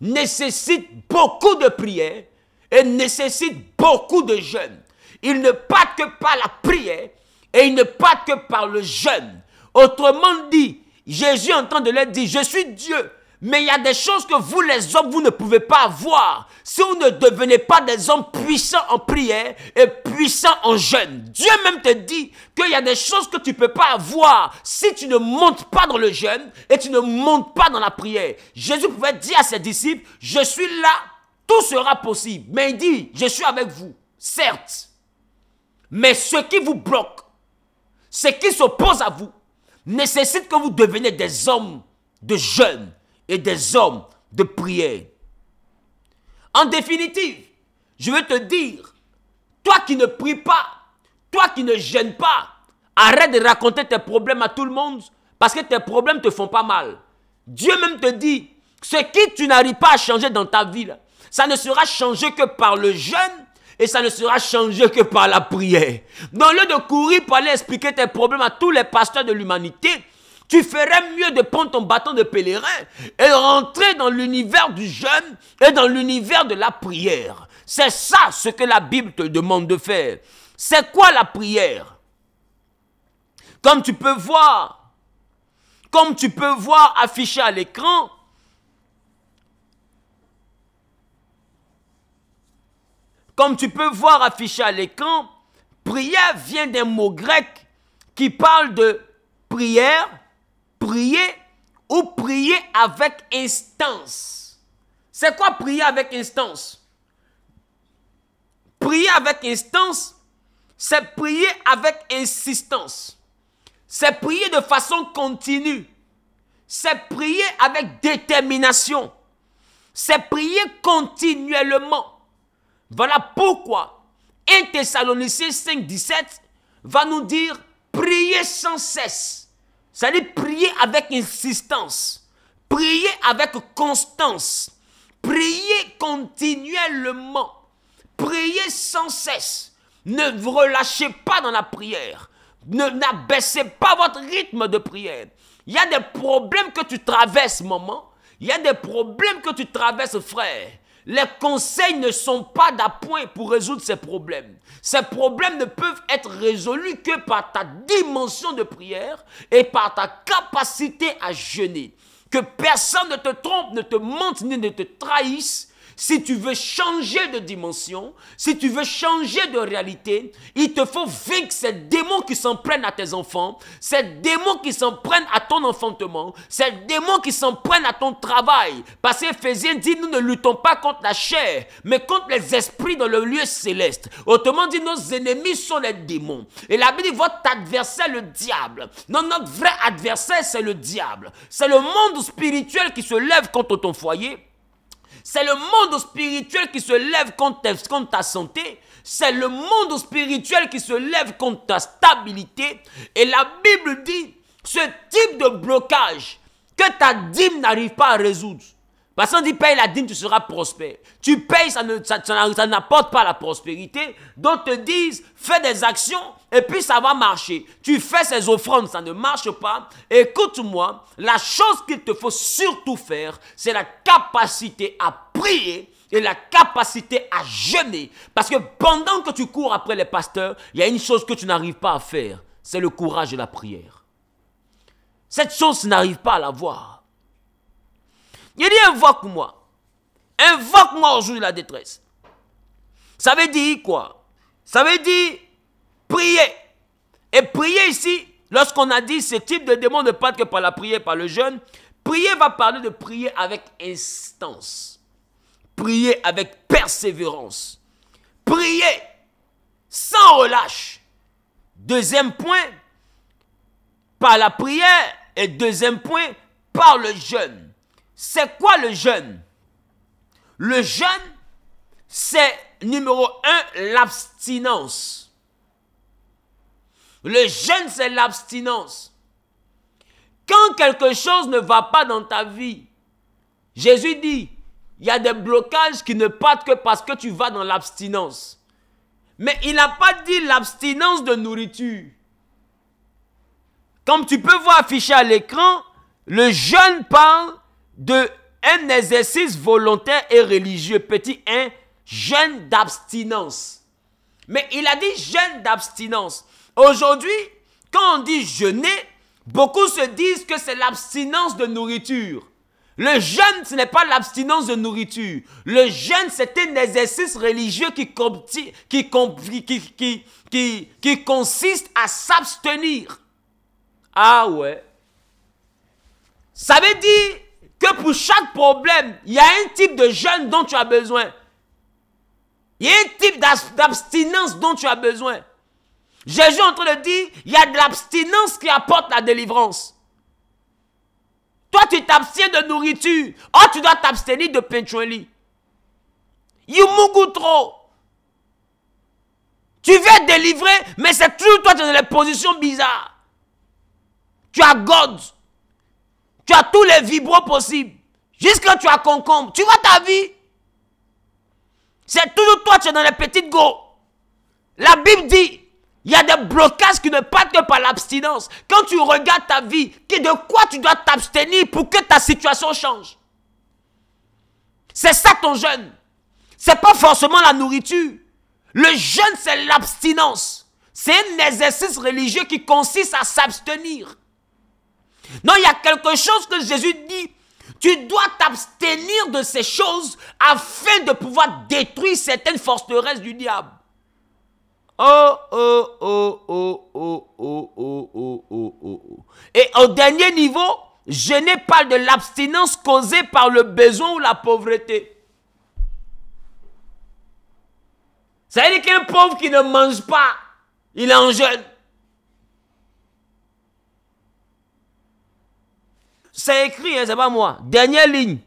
nécessite beaucoup de prières, et nécessite beaucoup de jeûne. Il ne part que par la prière et il ne part que par le jeûne. Autrement dit, Jésus en train de leur dire, je suis Dieu, mais il y a des choses que vous les hommes, vous ne pouvez pas avoir. Si vous ne devenez pas des hommes puissants en prière et puissants en jeûne, Dieu même te dit qu'il y a des choses que tu ne peux pas avoir si tu ne montes pas dans le jeûne et tu ne montes pas dans la prière. Jésus pouvait dire à ses disciples, je suis là tout sera possible. Mais il dit, je suis avec vous, certes. Mais ce qui vous bloque, ce qui s'oppose à vous, nécessite que vous deveniez des hommes de jeûne et des hommes de prière. En définitive, je veux te dire, toi qui ne pries pas, toi qui ne gênes pas, arrête de raconter tes problèmes à tout le monde parce que tes problèmes te font pas mal. Dieu même te dit, ce qui tu n'arrives pas à changer dans ta vie, là, ça ne sera changé que par le jeûne et ça ne sera changé que par la prière. Dans lieu de courir pour aller expliquer tes problèmes à tous les pasteurs de l'humanité, tu ferais mieux de prendre ton bâton de pèlerin et rentrer dans l'univers du jeûne et dans l'univers de la prière. C'est ça ce que la Bible te demande de faire. C'est quoi la prière Comme tu peux voir, comme tu peux voir affiché à l'écran, Comme tu peux voir affiché à l'écran, prière vient d'un mot grec qui parle de prière, prier ou prier avec instance. C'est quoi prier avec instance Prier avec instance, c'est prier avec insistance. C'est prier de façon continue. C'est prier avec détermination. C'est prier continuellement. Voilà pourquoi 1 Thessaloniciens 5, 17 va nous dire priez sans cesse. Ça veut prier avec insistance, Priez avec constance, Priez continuellement, Priez sans cesse. Ne vous relâchez pas dans la prière. Ne n'abaissez pas votre rythme de prière. Il y a des problèmes que tu traverses, maman. Il y a des problèmes que tu traverses, frère. Les conseils ne sont pas d'appoint pour résoudre ces problèmes. Ces problèmes ne peuvent être résolus que par ta dimension de prière et par ta capacité à jeûner. Que personne ne te trompe, ne te mente, ni ne te trahisse si tu veux changer de dimension, si tu veux changer de réalité, il te faut vaincre ces démons qui s'en prennent à tes enfants, ces démons qui s'en prennent à ton enfantement, ces démons qui s'en prennent à ton travail. Parce qu'Ephésiens dit, nous ne luttons pas contre la chair, mais contre les esprits dans le lieu céleste. Autrement dit, nos ennemis sont les démons. Et la Bible dit, votre adversaire, le diable. Non, notre vrai adversaire, c'est le diable. C'est le monde spirituel qui se lève contre ton foyer c'est le monde spirituel qui se lève contre ta, santé. C'est le monde spirituel qui se lève contre ta stabilité. Et la Bible dit, ce type de blocage que ta dîme n'arrive pas à résoudre, parce dit paye la dîme, tu seras prospère. Tu payes, ça n'apporte ça, pas la prospérité. D'autres te disent, fais des actions et puis ça va marcher. Tu fais ces offrandes, ça ne marche pas. Écoute-moi, la chose qu'il te faut surtout faire, c'est la capacité à prier et la capacité à jeûner. Parce que pendant que tu cours après les pasteurs, il y a une chose que tu n'arrives pas à faire, c'est le courage et la prière. Cette chose n'arrive pas à l'avoir. Il dit invoque-moi. Invoque-moi au jour de la détresse. Ça veut dire quoi Ça veut dire prier. Et prier ici, lorsqu'on a dit ce type de démon ne parle que par la prière, par le jeûne, prier va parler de prier avec instance. Prier avec persévérance. Prier sans relâche. Deuxième point, par la prière. Et deuxième point, par le jeûne. C'est quoi le jeûne Le jeûne, c'est numéro un, l'abstinence. Le jeûne, c'est l'abstinence. Quand quelque chose ne va pas dans ta vie, Jésus dit, il y a des blocages qui ne partent que parce que tu vas dans l'abstinence. Mais il n'a pas dit l'abstinence de nourriture. Comme tu peux voir affiché à l'écran, le jeûne parle de un exercice volontaire et religieux, petit 1, jeûne d'abstinence. Mais il a dit jeûne d'abstinence. Aujourd'hui, quand on dit jeûner, beaucoup se disent que c'est l'abstinence de nourriture. Le jeûne, ce n'est pas l'abstinence de nourriture. Le jeûne, c'est un exercice religieux qui, qui, qui, qui consiste à s'abstenir. Ah ouais. Ça veut dire que pour chaque problème, il y a un type de jeûne dont tu as besoin. Il y a un type d'abstinence dont tu as besoin. Jésus est en train de dire, il y a de l'abstinence qui apporte la délivrance. Toi, tu t'abstiens de nourriture. Oh, tu dois t'abstenir de m'ou you trop. Tu veux être délivré, mais c'est toujours toi, tu es dans les positions bizarres. Tu as God. Tu as tous les vibros possibles. Jusqu'à tu as concombre. Tu vois ta vie. C'est toujours toi, tu es dans les petites go. La Bible dit, il y a des blocages qui ne partent que par l'abstinence. Quand tu regardes ta vie, de quoi tu dois t'abstenir pour que ta situation change. C'est ça ton jeûne. C'est pas forcément la nourriture. Le jeûne, c'est l'abstinence. C'est un exercice religieux qui consiste à s'abstenir. Non, il y a quelque chose que Jésus dit. Tu dois t'abstenir de ces choses afin de pouvoir détruire certaines forteresses du diable. Oh, oh, oh, oh, oh, oh, oh, oh, oh, oh. Et au dernier niveau, je n'ai pas de l'abstinence causée par le besoin ou la pauvreté. Ça veut dire qu'un pauvre qui ne mange pas, il en jeûne. C'est écrit, hein, c'est pas moi. Dernière ligne.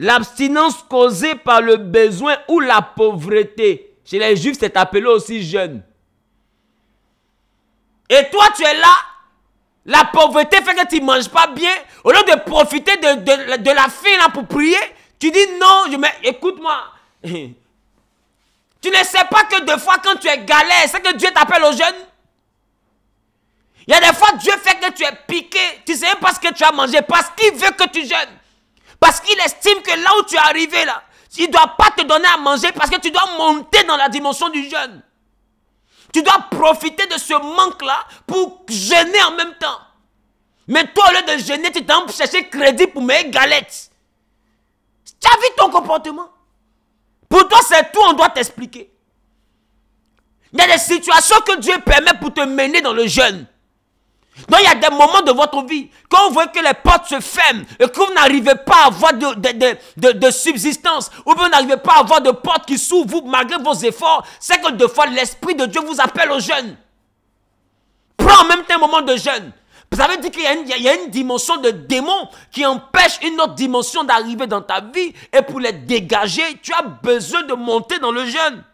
L'abstinence causée par le besoin ou la pauvreté. Chez les juifs, c'est appelé aussi jeûne. Et toi, tu es là. La pauvreté fait que tu ne manges pas bien. Au lieu de profiter de, la faim là pour prier, tu dis non, je écoute-moi. tu ne sais pas que des fois quand tu es galère, c'est que Dieu t'appelle au jeûne. Il y a des fois, Dieu fait que tu es piqué. Tu sais pas ce que tu as mangé, parce qu'il veut que tu jeûnes. Parce qu'il estime que là où tu es arrivé, là, il ne doit pas te donner à manger parce que tu dois monter dans la dimension du jeûne. Tu dois profiter de ce manque-là pour jeûner en même temps. Mais toi, au lieu de jeûner, tu t'en chercher crédit pour mes galettes. Tu as vu ton comportement. Pour toi, c'est tout, on doit t'expliquer. Il y a des situations que Dieu permet pour te mener dans le jeûne. Donc il y a des moments de votre vie, quand vous voyez que les portes se ferment et que vous n'arrivez pas à avoir de, subsistance, ou que vous n'arrivez pas à avoir de portes qui s'ouvrent malgré vos efforts, c'est que deux fois l'Esprit de Dieu vous appelle au jeûne. Prends en même temps un moment de jeûne. Vous avez dit qu'il y, a une dimension de démon qui empêche une autre dimension d'arriver dans ta vie. Et pour les dégager, tu as besoin de monter dans le jeûne.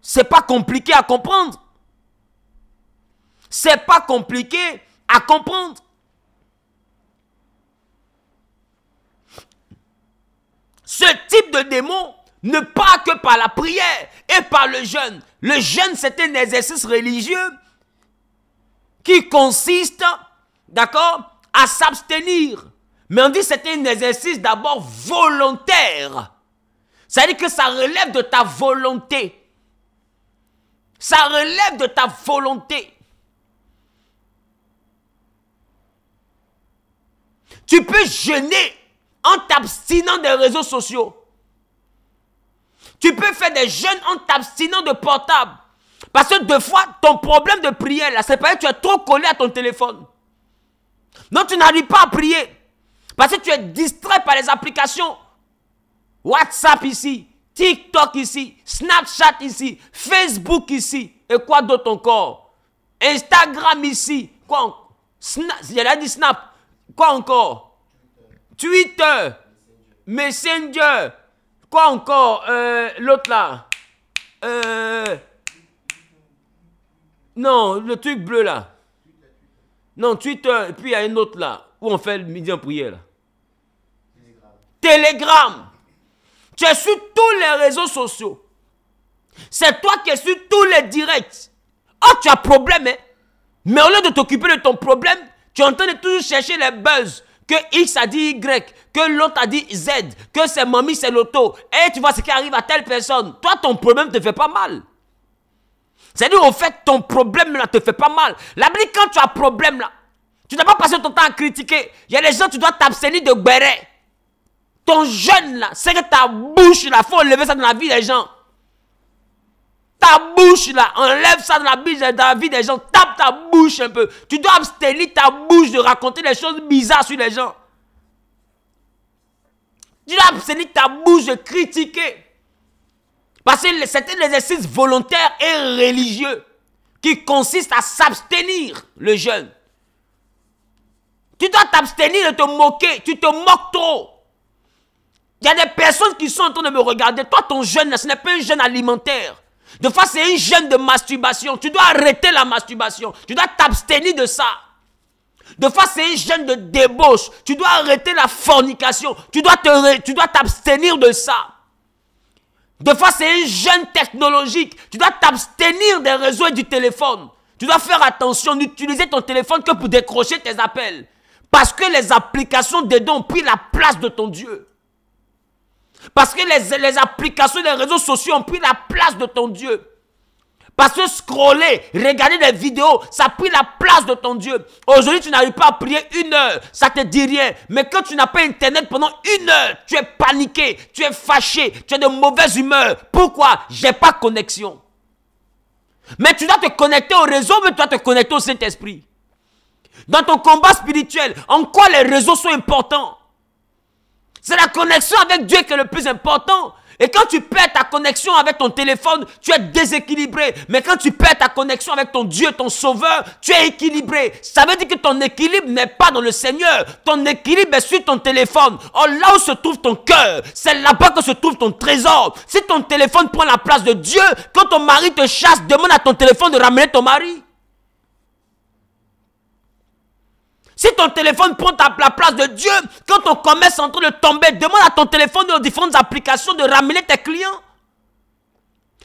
C'est pas compliqué à comprendre. C'est pas compliqué à comprendre. Ce type de démon ne part que par la prière et par le jeûne. Le jeûne, c'est un exercice religieux qui consiste, d'accord, à s'abstenir. Mais on dit que c'est un exercice d'abord volontaire. Ça veut dire que ça relève de ta volonté. Ça relève de ta volonté. Tu peux jeûner en t'abstinant des réseaux sociaux. Tu peux faire des jeûnes en t'abstinant de portable. Parce que deux fois, ton problème de prière, là, c'est parce que tu es trop collé à ton téléphone. Non, tu n'arrives pas à prier. Parce que tu es distrait par les applications. WhatsApp ici, TikTok ici, Snapchat ici, Facebook ici. Et quoi d'autre encore Instagram ici. Quoi a dit Snap. Quoi encore Twitter, Messenger, quoi encore euh, L'autre là. Euh, non, le truc bleu là. Non, Twitter, euh, et puis il y a un autre là, où on fait le midi en prière là. Telegram. Tu es sur tous les réseaux sociaux. C'est toi qui es sur tous les directs. Oh, tu as problème, hein. Mais au lieu de t'occuper de ton problème, tu es en train de toujours chercher les buzz. Que X a dit Y, que l'autre a dit Z, que c'est mamie, c'est l'auto. Et tu vois ce qui arrive à telle personne. Toi, ton problème te fait pas mal. C'est-à-dire, au fait, ton problème là te fait pas mal. La quand tu as problème là, tu n'as pas passé ton temps à critiquer. Il y a des gens, tu dois t'abstenir de béret. Ton jeûne là, c'est que ta bouche là, faut enlever ça dans la vie des gens ta bouche là, enlève ça de la bouche, de vie des gens, tape ta bouche un peu. Tu dois abstenir ta bouche de raconter des choses bizarres sur les gens. Tu dois abstenir ta bouche de critiquer. Parce que c'est un exercice volontaire et religieux qui consiste à s'abstenir, le jeûne. Tu dois t'abstenir de te moquer, tu te moques trop. Il y a des personnes qui sont en train de me regarder. Toi, ton jeûne, ce n'est pas un jeûne alimentaire. De fois, c'est un jeûne de masturbation. Tu dois arrêter la masturbation. Tu dois t'abstenir de ça. De fois, c'est un jeûne de débauche. Tu dois arrêter la fornication. Tu dois t'abstenir de ça. De fois, c'est un jeune technologique. Tu dois t'abstenir des réseaux et du téléphone. Tu dois faire attention d'utiliser ton téléphone que pour décrocher tes appels. Parce que les applications des dons ont pris la place de ton Dieu. Parce que les, applications, des réseaux sociaux ont pris la place de ton Dieu. Parce que scroller, regarder des vidéos, ça a pris la place de ton Dieu. Aujourd'hui, tu n'arrives pas à prier une heure, ça ne te dit rien. Mais quand tu n'as pas Internet pendant une heure, tu es paniqué, tu es fâché, tu es de mauvaise humeur. Pourquoi Je n'ai pas connexion. Mais tu dois te connecter au réseau, mais tu dois te connecter au Saint-Esprit. Dans ton combat spirituel, en quoi les réseaux sont importants c'est la connexion avec Dieu qui est le plus important. Et quand tu perds ta connexion avec ton téléphone, tu es déséquilibré. Mais quand tu perds ta connexion avec ton Dieu, ton Sauveur, tu es équilibré. Ça veut dire que ton équilibre n'est pas dans le Seigneur. Ton équilibre est sur ton téléphone. Oh, là où se trouve ton cœur, c'est là-bas que se trouve ton trésor. Si ton téléphone prend la place de Dieu, quand ton mari te chasse, demande à ton téléphone de ramener ton mari. Si ton téléphone prend la place de Dieu, quand ton commerce est en train de tomber, demande à ton téléphone de différentes applications de ramener tes clients.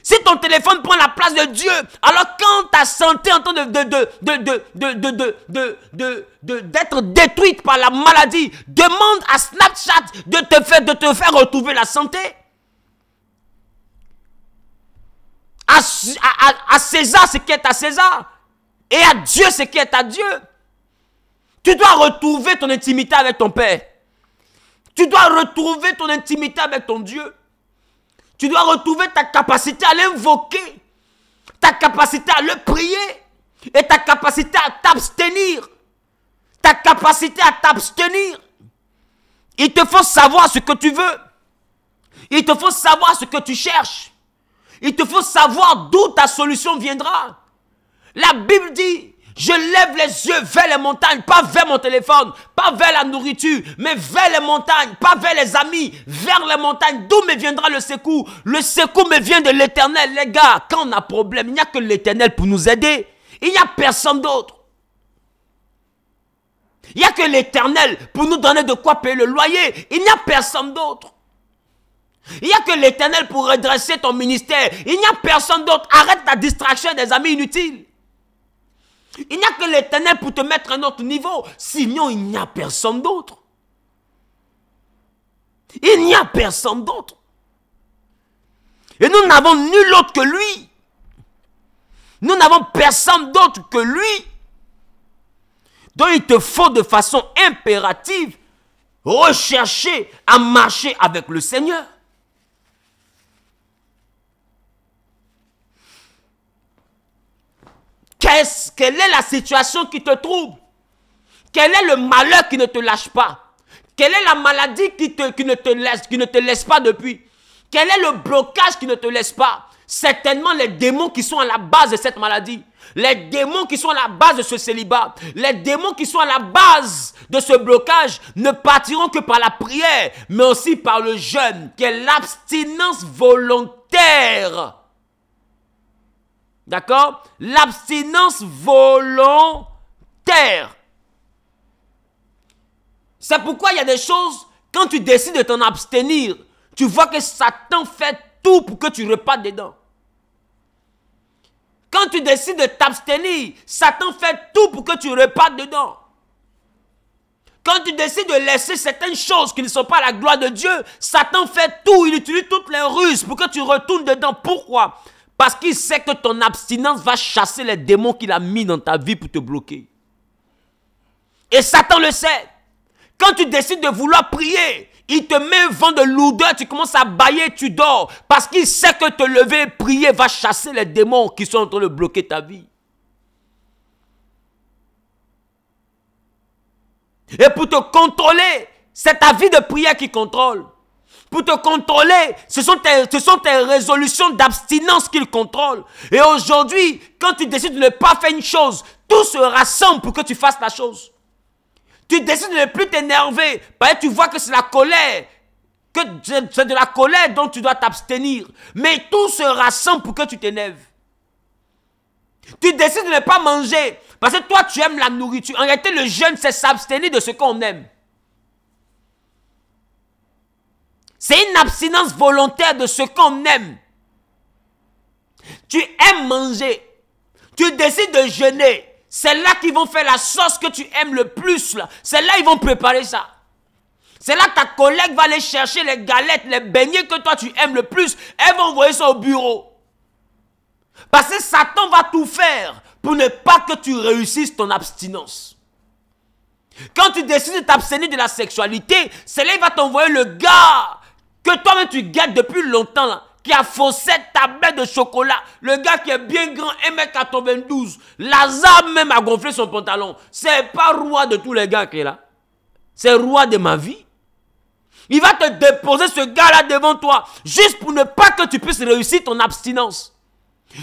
Si ton téléphone prend la place de Dieu, alors quand ta santé est en train de, d'être détruite par la maladie, demande à Snapchat de te faire, de te faire retrouver la santé. À, à César ce qui est à César. Et à Dieu ce qui est à Dieu. Tu dois retrouver ton intimité avec ton Père. Tu dois retrouver ton intimité avec ton Dieu. Tu dois retrouver ta capacité à l'invoquer, ta capacité à le prier et ta capacité à t'abstenir. Ta capacité à t'abstenir. Il te faut savoir ce que tu veux. Il te faut savoir ce que tu cherches. Il te faut savoir d'où ta solution viendra. La Bible dit je lève les yeux vers les montagnes, pas vers mon téléphone, pas vers la nourriture, mais vers les montagnes, pas vers les amis, vers les montagnes. D'où me viendra le secours Le secours me vient de l'éternel. Les gars, quand on a problème, il n'y a que l'éternel pour nous aider. Il n'y a personne d'autre. Il n'y a que l'éternel pour nous donner de quoi payer le loyer. Il n'y a personne d'autre. Il n'y a que l'éternel pour redresser ton ministère. Il n'y a personne d'autre. Arrête ta distraction des amis inutiles. Il n'y a que l'éternel pour te mettre à notre niveau. Sinon, il n'y a personne d'autre. Il n'y a personne d'autre. Et nous n'avons nul autre que lui. Nous n'avons personne d'autre que lui. Donc il te faut de façon impérative rechercher à marcher avec le Seigneur. Qu'est-ce, quelle est la situation qui te trouble Quel est le malheur qui ne te lâche pas Quelle est la maladie qui, te, ne te laisse, qui ne te laisse pas depuis Quel est le blocage qui ne te laisse pas Certainement les démons qui sont à la base de cette maladie. Les démons qui sont à la base de ce célibat, les démons qui sont à la base de ce blocage ne partiront que par la prière, mais aussi par le jeûne, Quelle est l'abstinence volontaire D'accord L'abstinence volontaire. C'est pourquoi il y a des choses, quand tu décides de t'en abstenir, tu vois que Satan fait tout pour que tu repartes dedans. Quand tu décides de t'abstenir, Satan fait tout pour que tu repartes dedans. Quand tu décides de laisser certaines choses qui ne sont pas la gloire de Dieu, Satan fait tout, il utilise toutes les ruses pour que tu retournes dedans. Pourquoi parce qu'il sait que ton abstinence va chasser les démons qu'il a mis dans ta vie pour te bloquer. Et Satan le sait. Quand tu décides de vouloir prier, il te met vent de lourdeur, tu commences à bailler, tu dors. Parce qu'il sait que te lever et prier va chasser les démons qui sont en train de bloquer ta vie. Et pour te contrôler, c'est ta vie de prière qui contrôle pour te contrôler. Ce sont tes, ce résolutions d'abstinence qu'ils contrôlent. Et aujourd'hui, quand tu décides de ne pas faire une chose, tout se rassemble pour que tu fasses la chose. Tu décides de ne plus t'énerver. Tu vois que c'est la colère. Que c'est de la colère dont tu dois t'abstenir. Mais tout se rassemble pour que tu t'énerves. Tu décides de ne pas manger. Parce que toi, tu aimes la nourriture. En réalité, le jeûne, c'est s'abstenir de ce qu'on aime. C'est une abstinence volontaire de ce qu'on aime. Tu aimes manger. Tu décides de jeûner. C'est là qu'ils vont faire la sauce que tu aimes le plus. C'est là qu'ils vont préparer ça. C'est là que ta collègue va aller chercher les galettes, les beignets que toi tu aimes le plus. Elle va envoyer ça au bureau. Parce que Satan va tout faire pour ne pas que tu réussisses ton abstinence. Quand tu décides de t'abstenir de la sexualité, c'est là qu'il va t'envoyer le gars que toi-même tu gardes depuis longtemps, qui a faussé ta bête de chocolat, le gars qui est bien grand, 1m92, Lazare même a gonflé son pantalon. C'est pas roi de tous les gars qui est là. C'est roi de ma vie. Il va te déposer ce gars-là devant toi, juste pour ne pas que tu puisses réussir ton abstinence.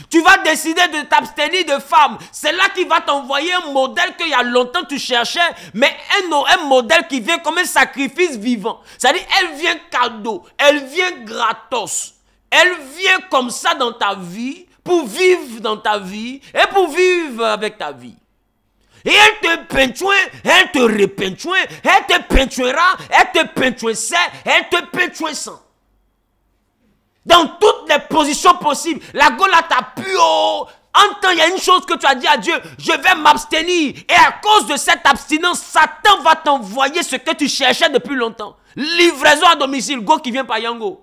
Tu vas décider de t'abstenir de femmes. C'est là qu'il va t'envoyer un modèle qu'il y a longtemps tu cherchais, mais un, un modèle qui vient comme un sacrifice vivant. C'est-à-dire, elle vient cadeau, elle vient gratos. Elle vient comme ça dans ta vie, pour vivre dans ta vie et pour vivre avec ta vie. Et elle te peintouin, elle te repentouin, elle te peintuera, elle te peintouin elle te peintouin sans. Dans toutes les positions possibles. La Gola t'a pu, En oh, Entends, il y a une chose que tu as dit à Dieu, je vais m'abstenir. Et à cause de cette abstinence, Satan va t'envoyer ce que tu cherchais depuis longtemps. Livraison à domicile, go qui vient par Yango.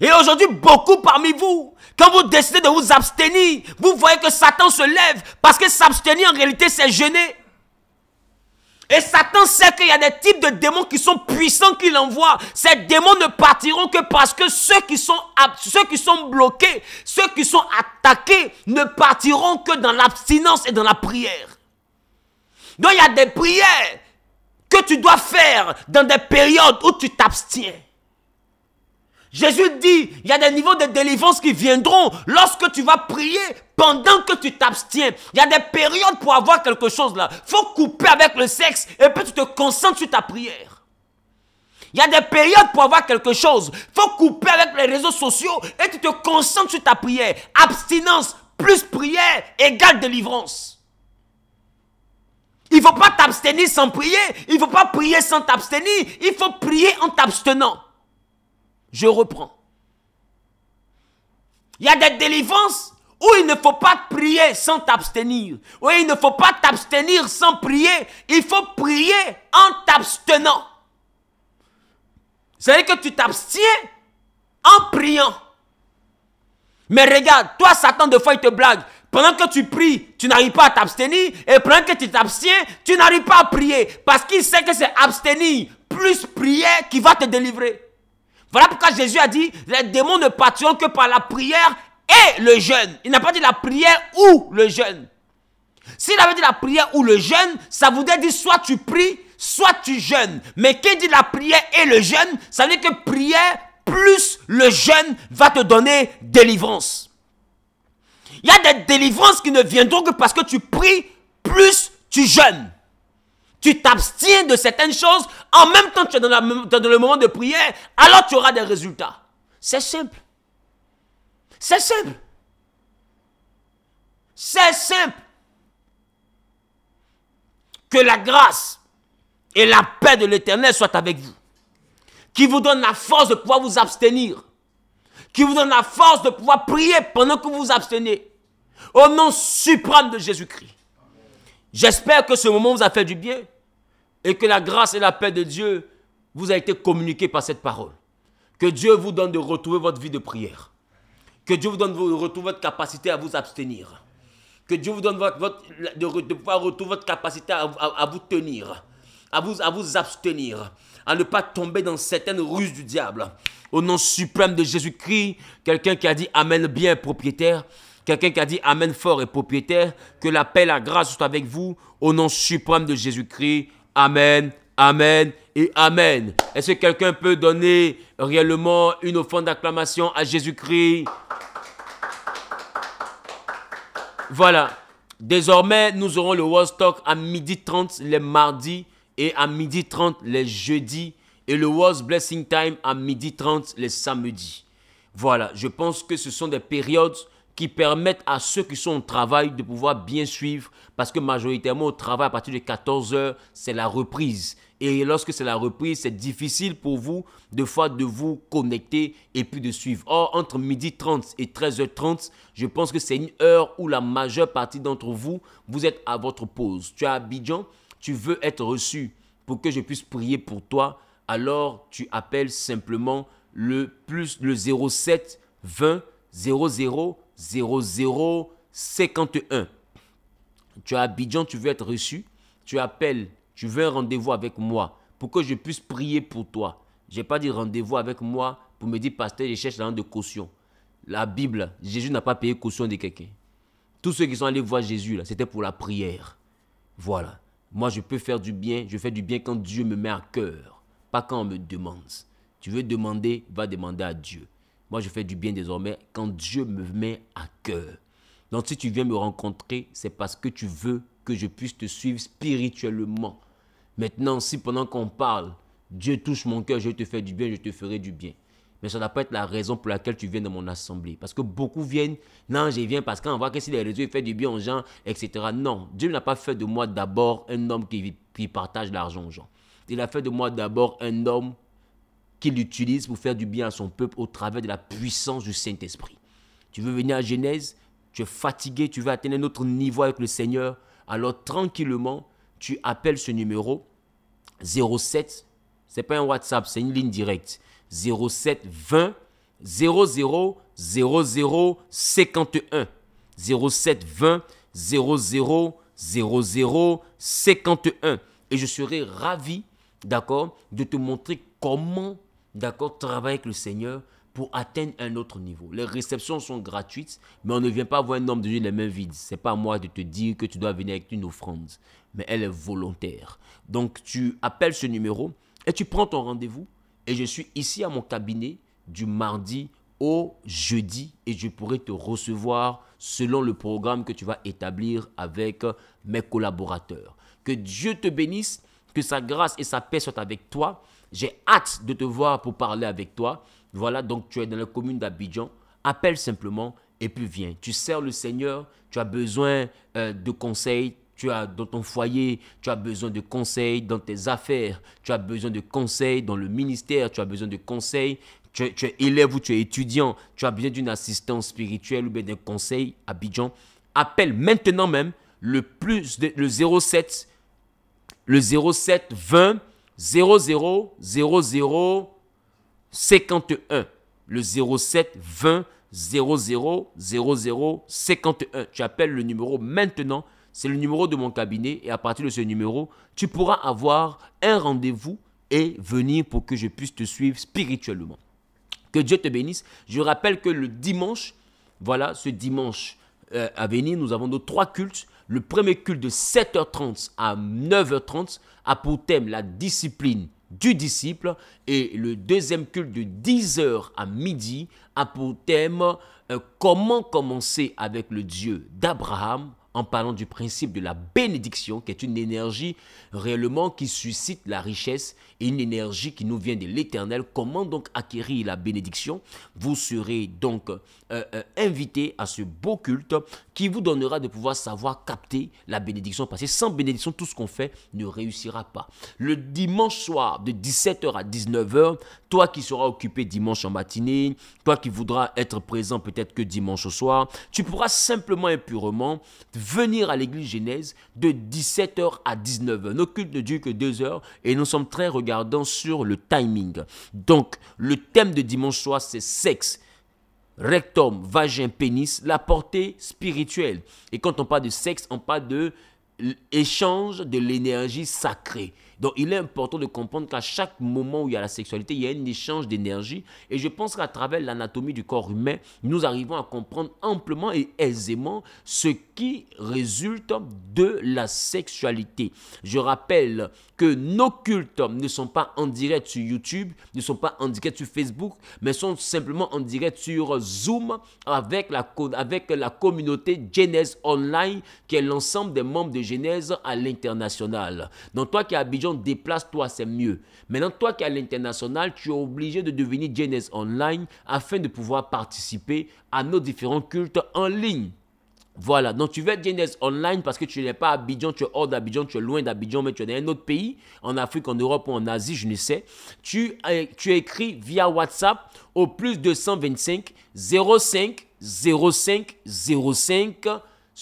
Et aujourd'hui, beaucoup parmi vous, quand vous décidez de vous abstenir, vous voyez que Satan se lève parce que s'abstenir en réalité, c'est jeûner. Et Satan sait qu'il y a des types de démons qui sont puissants qu'il envoie. Ces démons ne partiront que parce que ceux qui sont, ceux qui sont bloqués, ceux qui sont attaqués, ne partiront que dans l'abstinence et dans la prière. Donc il y a des prières que tu dois faire dans des périodes où tu t'abstiens. Jésus dit, il y a des niveaux de délivrance qui viendront lorsque tu vas prier pendant que tu t'abstiens. Il y a des périodes pour avoir quelque chose là. faut couper avec le sexe et puis tu te concentres sur ta prière. Il y a des périodes pour avoir quelque chose. faut couper avec les réseaux sociaux et tu te concentres sur ta prière. Abstinence plus prière égale délivrance. Il ne faut pas t'abstenir sans prier. Il ne faut pas prier sans t'abstenir. Il faut prier en t'abstenant. Je reprends. Il y a des délivrances où il ne faut pas prier sans t'abstenir. Oui, il ne faut pas t'abstenir sans prier. Il faut prier en t'abstenant. C'est-à-dire que tu t'abstiens en priant. Mais regarde, toi, Satan, de fois, il te blague. Pendant que tu pries, tu n'arrives pas à t'abstenir. Et pendant que tu t'abstiens, tu n'arrives pas à prier. Parce qu'il sait que c'est abstenir plus prier qui va te délivrer. Voilà pourquoi Jésus a dit, les démons ne partiront que par la prière et le jeûne. Il n'a pas dit la prière ou le jeûne. S'il avait dit la prière ou le jeûne, ça voudrait dire soit tu pries, soit tu jeûnes. Mais qui dit la prière et le jeûne, ça veut dire que prière plus le jeûne va te donner délivrance. Il y a des délivrances qui ne viendront que parce que tu pries plus tu jeûnes tu t'abstiens de certaines choses, en même temps tu es dans, le moment de prière, alors tu auras des résultats. C'est simple. C'est simple. C'est simple. Que la grâce et la paix de l'Éternel soient avec vous. Qui vous donne la force de pouvoir vous abstenir. Qui vous donne la force de pouvoir prier pendant que vous vous abstenez. Au nom suprême de Jésus-Christ. J'espère que ce moment vous a fait du bien et que la grâce et la paix de Dieu vous a été communiquée par cette parole. Que Dieu vous donne de retrouver votre vie de prière. Que Dieu vous donne de retrouver votre capacité à vous abstenir. Que Dieu vous donne votre, de, pouvoir retrouver votre capacité à, vous tenir, à vous, à vous abstenir, à ne pas tomber dans certaines ruses du diable. Au nom suprême de Jésus-Christ, quelqu'un qui a dit Amen bien propriétaire. Quelqu'un qui a dit Amen fort et propriétaire, que la paix, et la grâce soit avec vous, au nom suprême de Jésus-Christ. Amen, Amen et Amen. Est-ce que quelqu'un peut donner réellement une offrande d'acclamation à Jésus-Christ Voilà. Désormais, nous aurons le World Talk à midi 30 les mardis et à midi 30 les jeudis et le World Blessing Time à midi 30 les samedis. Voilà, je pense que ce sont des périodes qui permettent à ceux qui sont au travail de pouvoir bien suivre, parce que majoritairement au travail, à partir de 14h, c'est la reprise. Et lorsque c'est la reprise, c'est difficile pour vous de fois de vous connecter et puis de suivre. Or, entre h 30 et 13h30, je pense que c'est une heure où la majeure partie d'entre vous, vous êtes à votre pause. Tu es à Abidjan, tu veux être reçu pour que je puisse prier pour toi. Alors, tu appelles simplement le plus le 07 20 00 0051. Tu es à Abidjan, tu veux être reçu, tu appelles, tu veux un rendez-vous avec moi pour que je puisse prier pour toi. Je n'ai pas dit rendez-vous avec moi pour me dire, pasteur, je cherche l'argent de caution. La Bible, Jésus n'a pas payé caution de quelqu'un. Tous ceux qui sont allés voir Jésus, là, c'était pour la prière. Voilà. Moi, je peux faire du bien. Je fais du bien quand Dieu me met à cœur, pas quand on me demande. Tu veux demander, va demander à Dieu. Moi, je fais du bien désormais quand Dieu me met à cœur. Donc, si tu viens me rencontrer, c'est parce que tu veux que je puisse te suivre spirituellement. Maintenant, si pendant qu'on parle, Dieu touche mon cœur, je te fais du bien, je te ferai du bien. Mais ça ne doit pas être la raison pour laquelle tu viens de mon assemblée. Parce que beaucoup viennent, non, je viens parce qu'on voit que si les réseaux font du bien aux gens, etc. Non, Dieu n'a pas fait de moi d'abord un homme qui, qui partage l'argent aux gens. Il a fait de moi d'abord un homme qu'il utilise pour faire du bien à son peuple au travers de la puissance du Saint-Esprit. Tu veux venir à Genèse, tu es fatigué, tu veux atteindre un autre niveau avec le Seigneur, alors tranquillement, tu appelles ce numéro 07, ce n'est pas un WhatsApp, c'est une ligne directe, 07 20 00 00 51 07 20 00 00 51 et je serai ravi, d'accord, de te montrer comment d'accord, travaille avec le Seigneur pour atteindre un autre niveau. Les réceptions sont gratuites, mais on ne vient pas voir un homme de Dieu les mains vides. C'est pas à moi de te dire que tu dois venir avec une offrande, mais elle est volontaire. Donc tu appelles ce numéro et tu prends ton rendez-vous. Et je suis ici à mon cabinet du mardi au jeudi et je pourrai te recevoir selon le programme que tu vas établir avec mes collaborateurs. Que Dieu te bénisse, que sa grâce et sa paix soient avec toi. J'ai hâte de te voir pour parler avec toi. Voilà, donc tu es dans la commune d'Abidjan. Appelle simplement et puis viens. Tu sers le Seigneur, tu as besoin euh, de conseils, tu as dans ton foyer, tu as besoin de conseils dans tes affaires, tu as besoin de conseils dans le ministère, tu as besoin de conseils, tu, es, élève ou tu es étudiant, tu as besoin d'une assistance spirituelle ou bien d'un conseil, Abidjan. Appelle maintenant même le plus 07 le 07 20 00-00-51, Le 07 20 00 00 51. Tu appelles le numéro maintenant. C'est le numéro de mon cabinet et à partir de ce numéro, tu pourras avoir un rendez-vous et venir pour que je puisse te suivre spirituellement. Que Dieu te bénisse. Je rappelle que le dimanche, voilà, ce dimanche euh, à venir, nous avons nos trois cultes. Le premier culte de 7h30 à 9h30 a pour thème la discipline du disciple et le deuxième culte de 10h à midi a pour thème euh, comment commencer avec le Dieu d'Abraham, en parlant du principe de la bénédiction, qui est une énergie réellement qui suscite la richesse et une énergie qui nous vient de l'Éternel. Comment donc acquérir la bénédiction Vous serez donc euh, euh, invité à ce beau culte qui vous donnera de pouvoir savoir capter la bénédiction, parce que sans bénédiction, tout ce qu'on fait ne réussira pas. Le dimanche soir, de 17h à 19h, toi qui seras occupé dimanche en matinée, toi qui voudras être présent peut-être que dimanche au soir, tu pourras simplement et purement venir à l'église Genèse de 17h à 19h. Nos cultes ne durent que 2 heures et nous sommes très regardants sur le timing. Donc, le thème de dimanche soir, c'est sexe rectum, vagin, pénis, la portée spirituelle. Et quand on parle de sexe, on parle de échange de l'énergie sacrée. Donc il est important de comprendre qu'à chaque moment où il y a la sexualité, il y a un échange d'énergie. Et je pense qu'à travers l'anatomie du corps humain, nous arrivons à comprendre amplement et aisément ce qui résulte de la sexualité. Je rappelle que nos cultes ne sont pas en direct sur YouTube, ne sont pas en direct sur Facebook, mais sont simplement en direct sur Zoom avec la, avec la communauté Genèse Online, qui est l'ensemble des membres de Genèse à l'international. Donc toi qui es à déplace-toi, c'est mieux. Maintenant, toi qui es à l'international, tu es obligé de devenir Genes Online afin de pouvoir participer à nos différents cultes en ligne. Voilà, donc tu veux être Genes Online parce que tu n'es pas à Abidjan, tu es hors d'Abidjan, tu es loin d'Abidjan, mais tu es dans un autre pays, en Afrique, en Europe ou en Asie, je ne sais. Tu, euh, tu écris via WhatsApp au plus 225 05 05 05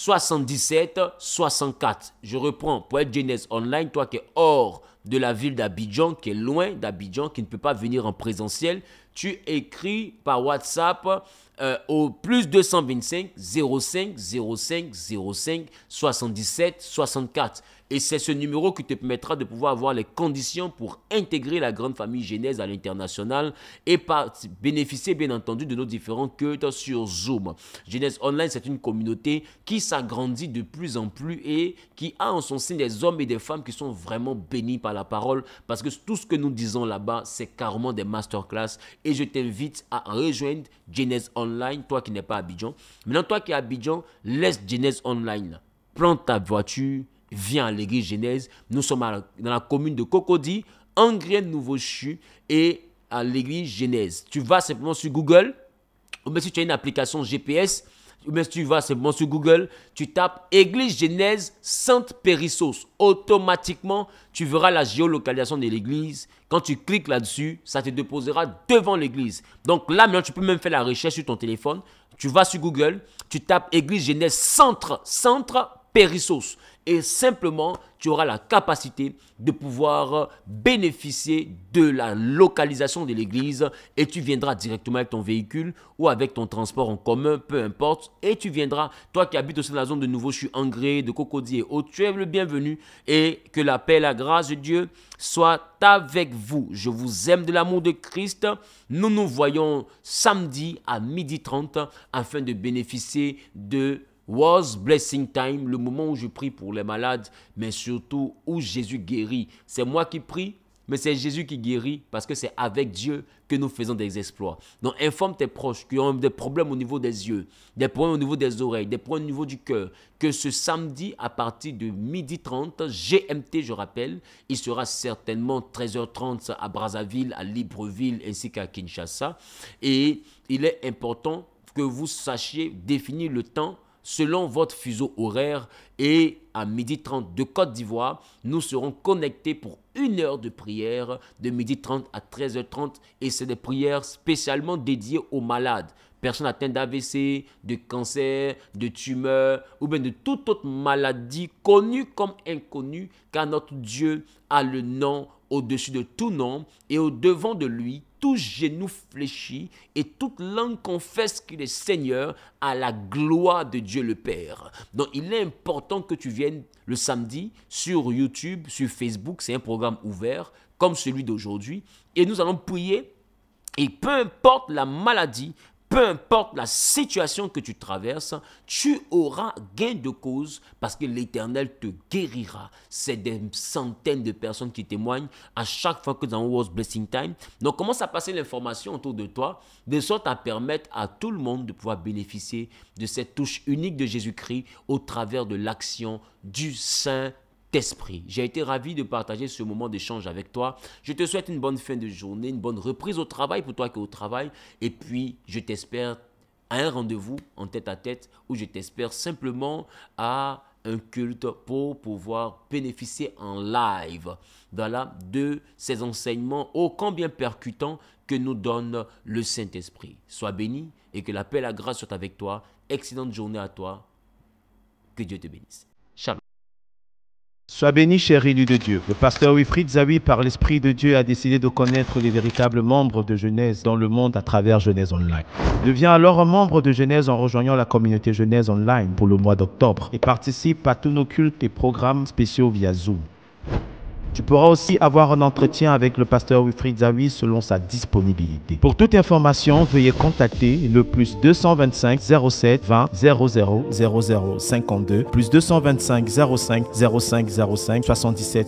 77 64. Je reprends pour être Genèse Online, toi qui es hors de la ville d'Abidjan, qui est loin d'Abidjan, qui ne peut pas venir en présentiel, tu écris par WhatsApp euh, au plus 225 05 05 05 77 64. Et c'est ce numéro qui te permettra de pouvoir avoir les conditions pour intégrer la grande famille Genèse à l'international et bénéficier bien entendu de nos différents cultes sur Zoom. Genèse Online, c'est une communauté qui s'agrandit de plus en plus et qui a en son sein des hommes et des femmes qui sont vraiment bénis par la parole parce que tout ce que nous disons là-bas, c'est carrément des masterclass et je t'invite à rejoindre Genèse Online, toi qui n'es pas à Abidjan. Maintenant, toi qui es à Abidjan, laisse Genèse Online. Prends ta voiture Viens à l'église Genèse. Nous sommes dans la commune de Cocody, Grèce Nouveau Chu et à l'église Genèse. Tu vas simplement sur Google, ou bien si tu as une application GPS, ou bien si tu vas simplement sur Google, tu tapes église Genèse Sainte Périssos. Automatiquement, tu verras la géolocalisation de l'église. Quand tu cliques là-dessus, ça te déposera devant l'église. Donc là, maintenant, tu peux même faire la recherche sur ton téléphone. Tu vas sur Google, tu tapes église Genèse Centre, Centre Périssos et simplement tu auras la capacité de pouvoir bénéficier de la localisation de l'église et tu viendras directement avec ton véhicule ou avec ton transport en commun, peu importe, et tu viendras, toi qui habites aussi dans la zone de Nouveau, je suis de Cocody et autres, tu es le bienvenu et que la paix et la grâce de Dieu soit avec vous. Je vous aime de l'amour de Christ. Nous nous voyons samedi à 12h30 afin de bénéficier de was blessing time, le moment où je prie pour les malades, mais surtout où Jésus guérit. C'est moi qui prie, mais c'est Jésus qui guérit parce que c'est avec Dieu que nous faisons des exploits. Donc informe tes proches qui ont des problèmes au niveau des yeux, des problèmes au niveau des oreilles, des problèmes au niveau du cœur, que ce samedi à partir de 12h30, GMT je rappelle, il sera certainement 13h30 à Brazzaville, à Libreville ainsi qu'à Kinshasa. Et il est important que vous sachiez définir le temps selon votre fuseau horaire et à 12h30 de Côte d'Ivoire, nous serons connectés pour une heure de prière de 12h30 à 13h30 et c'est des prières spécialement dédiées aux malades personnes atteintes d'AVC, de cancer, de tumeur ou bien de toute autre maladie connue comme inconnue, car notre Dieu a le nom au-dessus de tout nom et au-devant de lui, tout genou fléchit et toute langue confesse qu'il est Seigneur à la gloire de Dieu le Père. Donc il est important que tu viennes le samedi sur YouTube, sur Facebook, c'est un programme ouvert comme celui d'aujourd'hui, et nous allons prier. Et peu importe la maladie, peu importe la situation que tu traverses, tu auras gain de cause parce que l'Éternel te guérira. C'est des centaines de personnes qui témoignent à chaque fois que dans World's Blessing Time. Donc commence à passer l'information autour de toi de sorte à permettre à tout le monde de pouvoir bénéficier de cette touche unique de Jésus-Christ au travers de l'action du Saint-Esprit. J'ai été ravi de partager ce moment d'échange avec toi. Je te souhaite une bonne fin de journée, une bonne reprise au travail pour toi qui es au travail. Et puis, je t'espère à un rendez-vous en tête à tête où je t'espère simplement à un culte pour pouvoir bénéficier en live de ces enseignements ô combien percutants que nous donne le Saint-Esprit. Sois béni et que la paix et la grâce soient avec toi. Excellente journée à toi. Que Dieu te bénisse. Shalom. Sois béni, cher élu de Dieu. Le pasteur Wilfried Zawi, par l'Esprit de Dieu, a décidé de connaître les véritables membres de Genèse dans le monde à travers Genèse Online. Deviens alors un membre de Genèse en rejoignant la communauté Genèse Online pour le mois d'octobre et participe à tous nos cultes et programmes spéciaux via Zoom. Tu pourras aussi avoir un entretien avec le pasteur Wilfried Zawi selon sa disponibilité. Pour toute information, veuillez contacter le plus 225 07 20 00 00 52 plus 225 05 05 05 77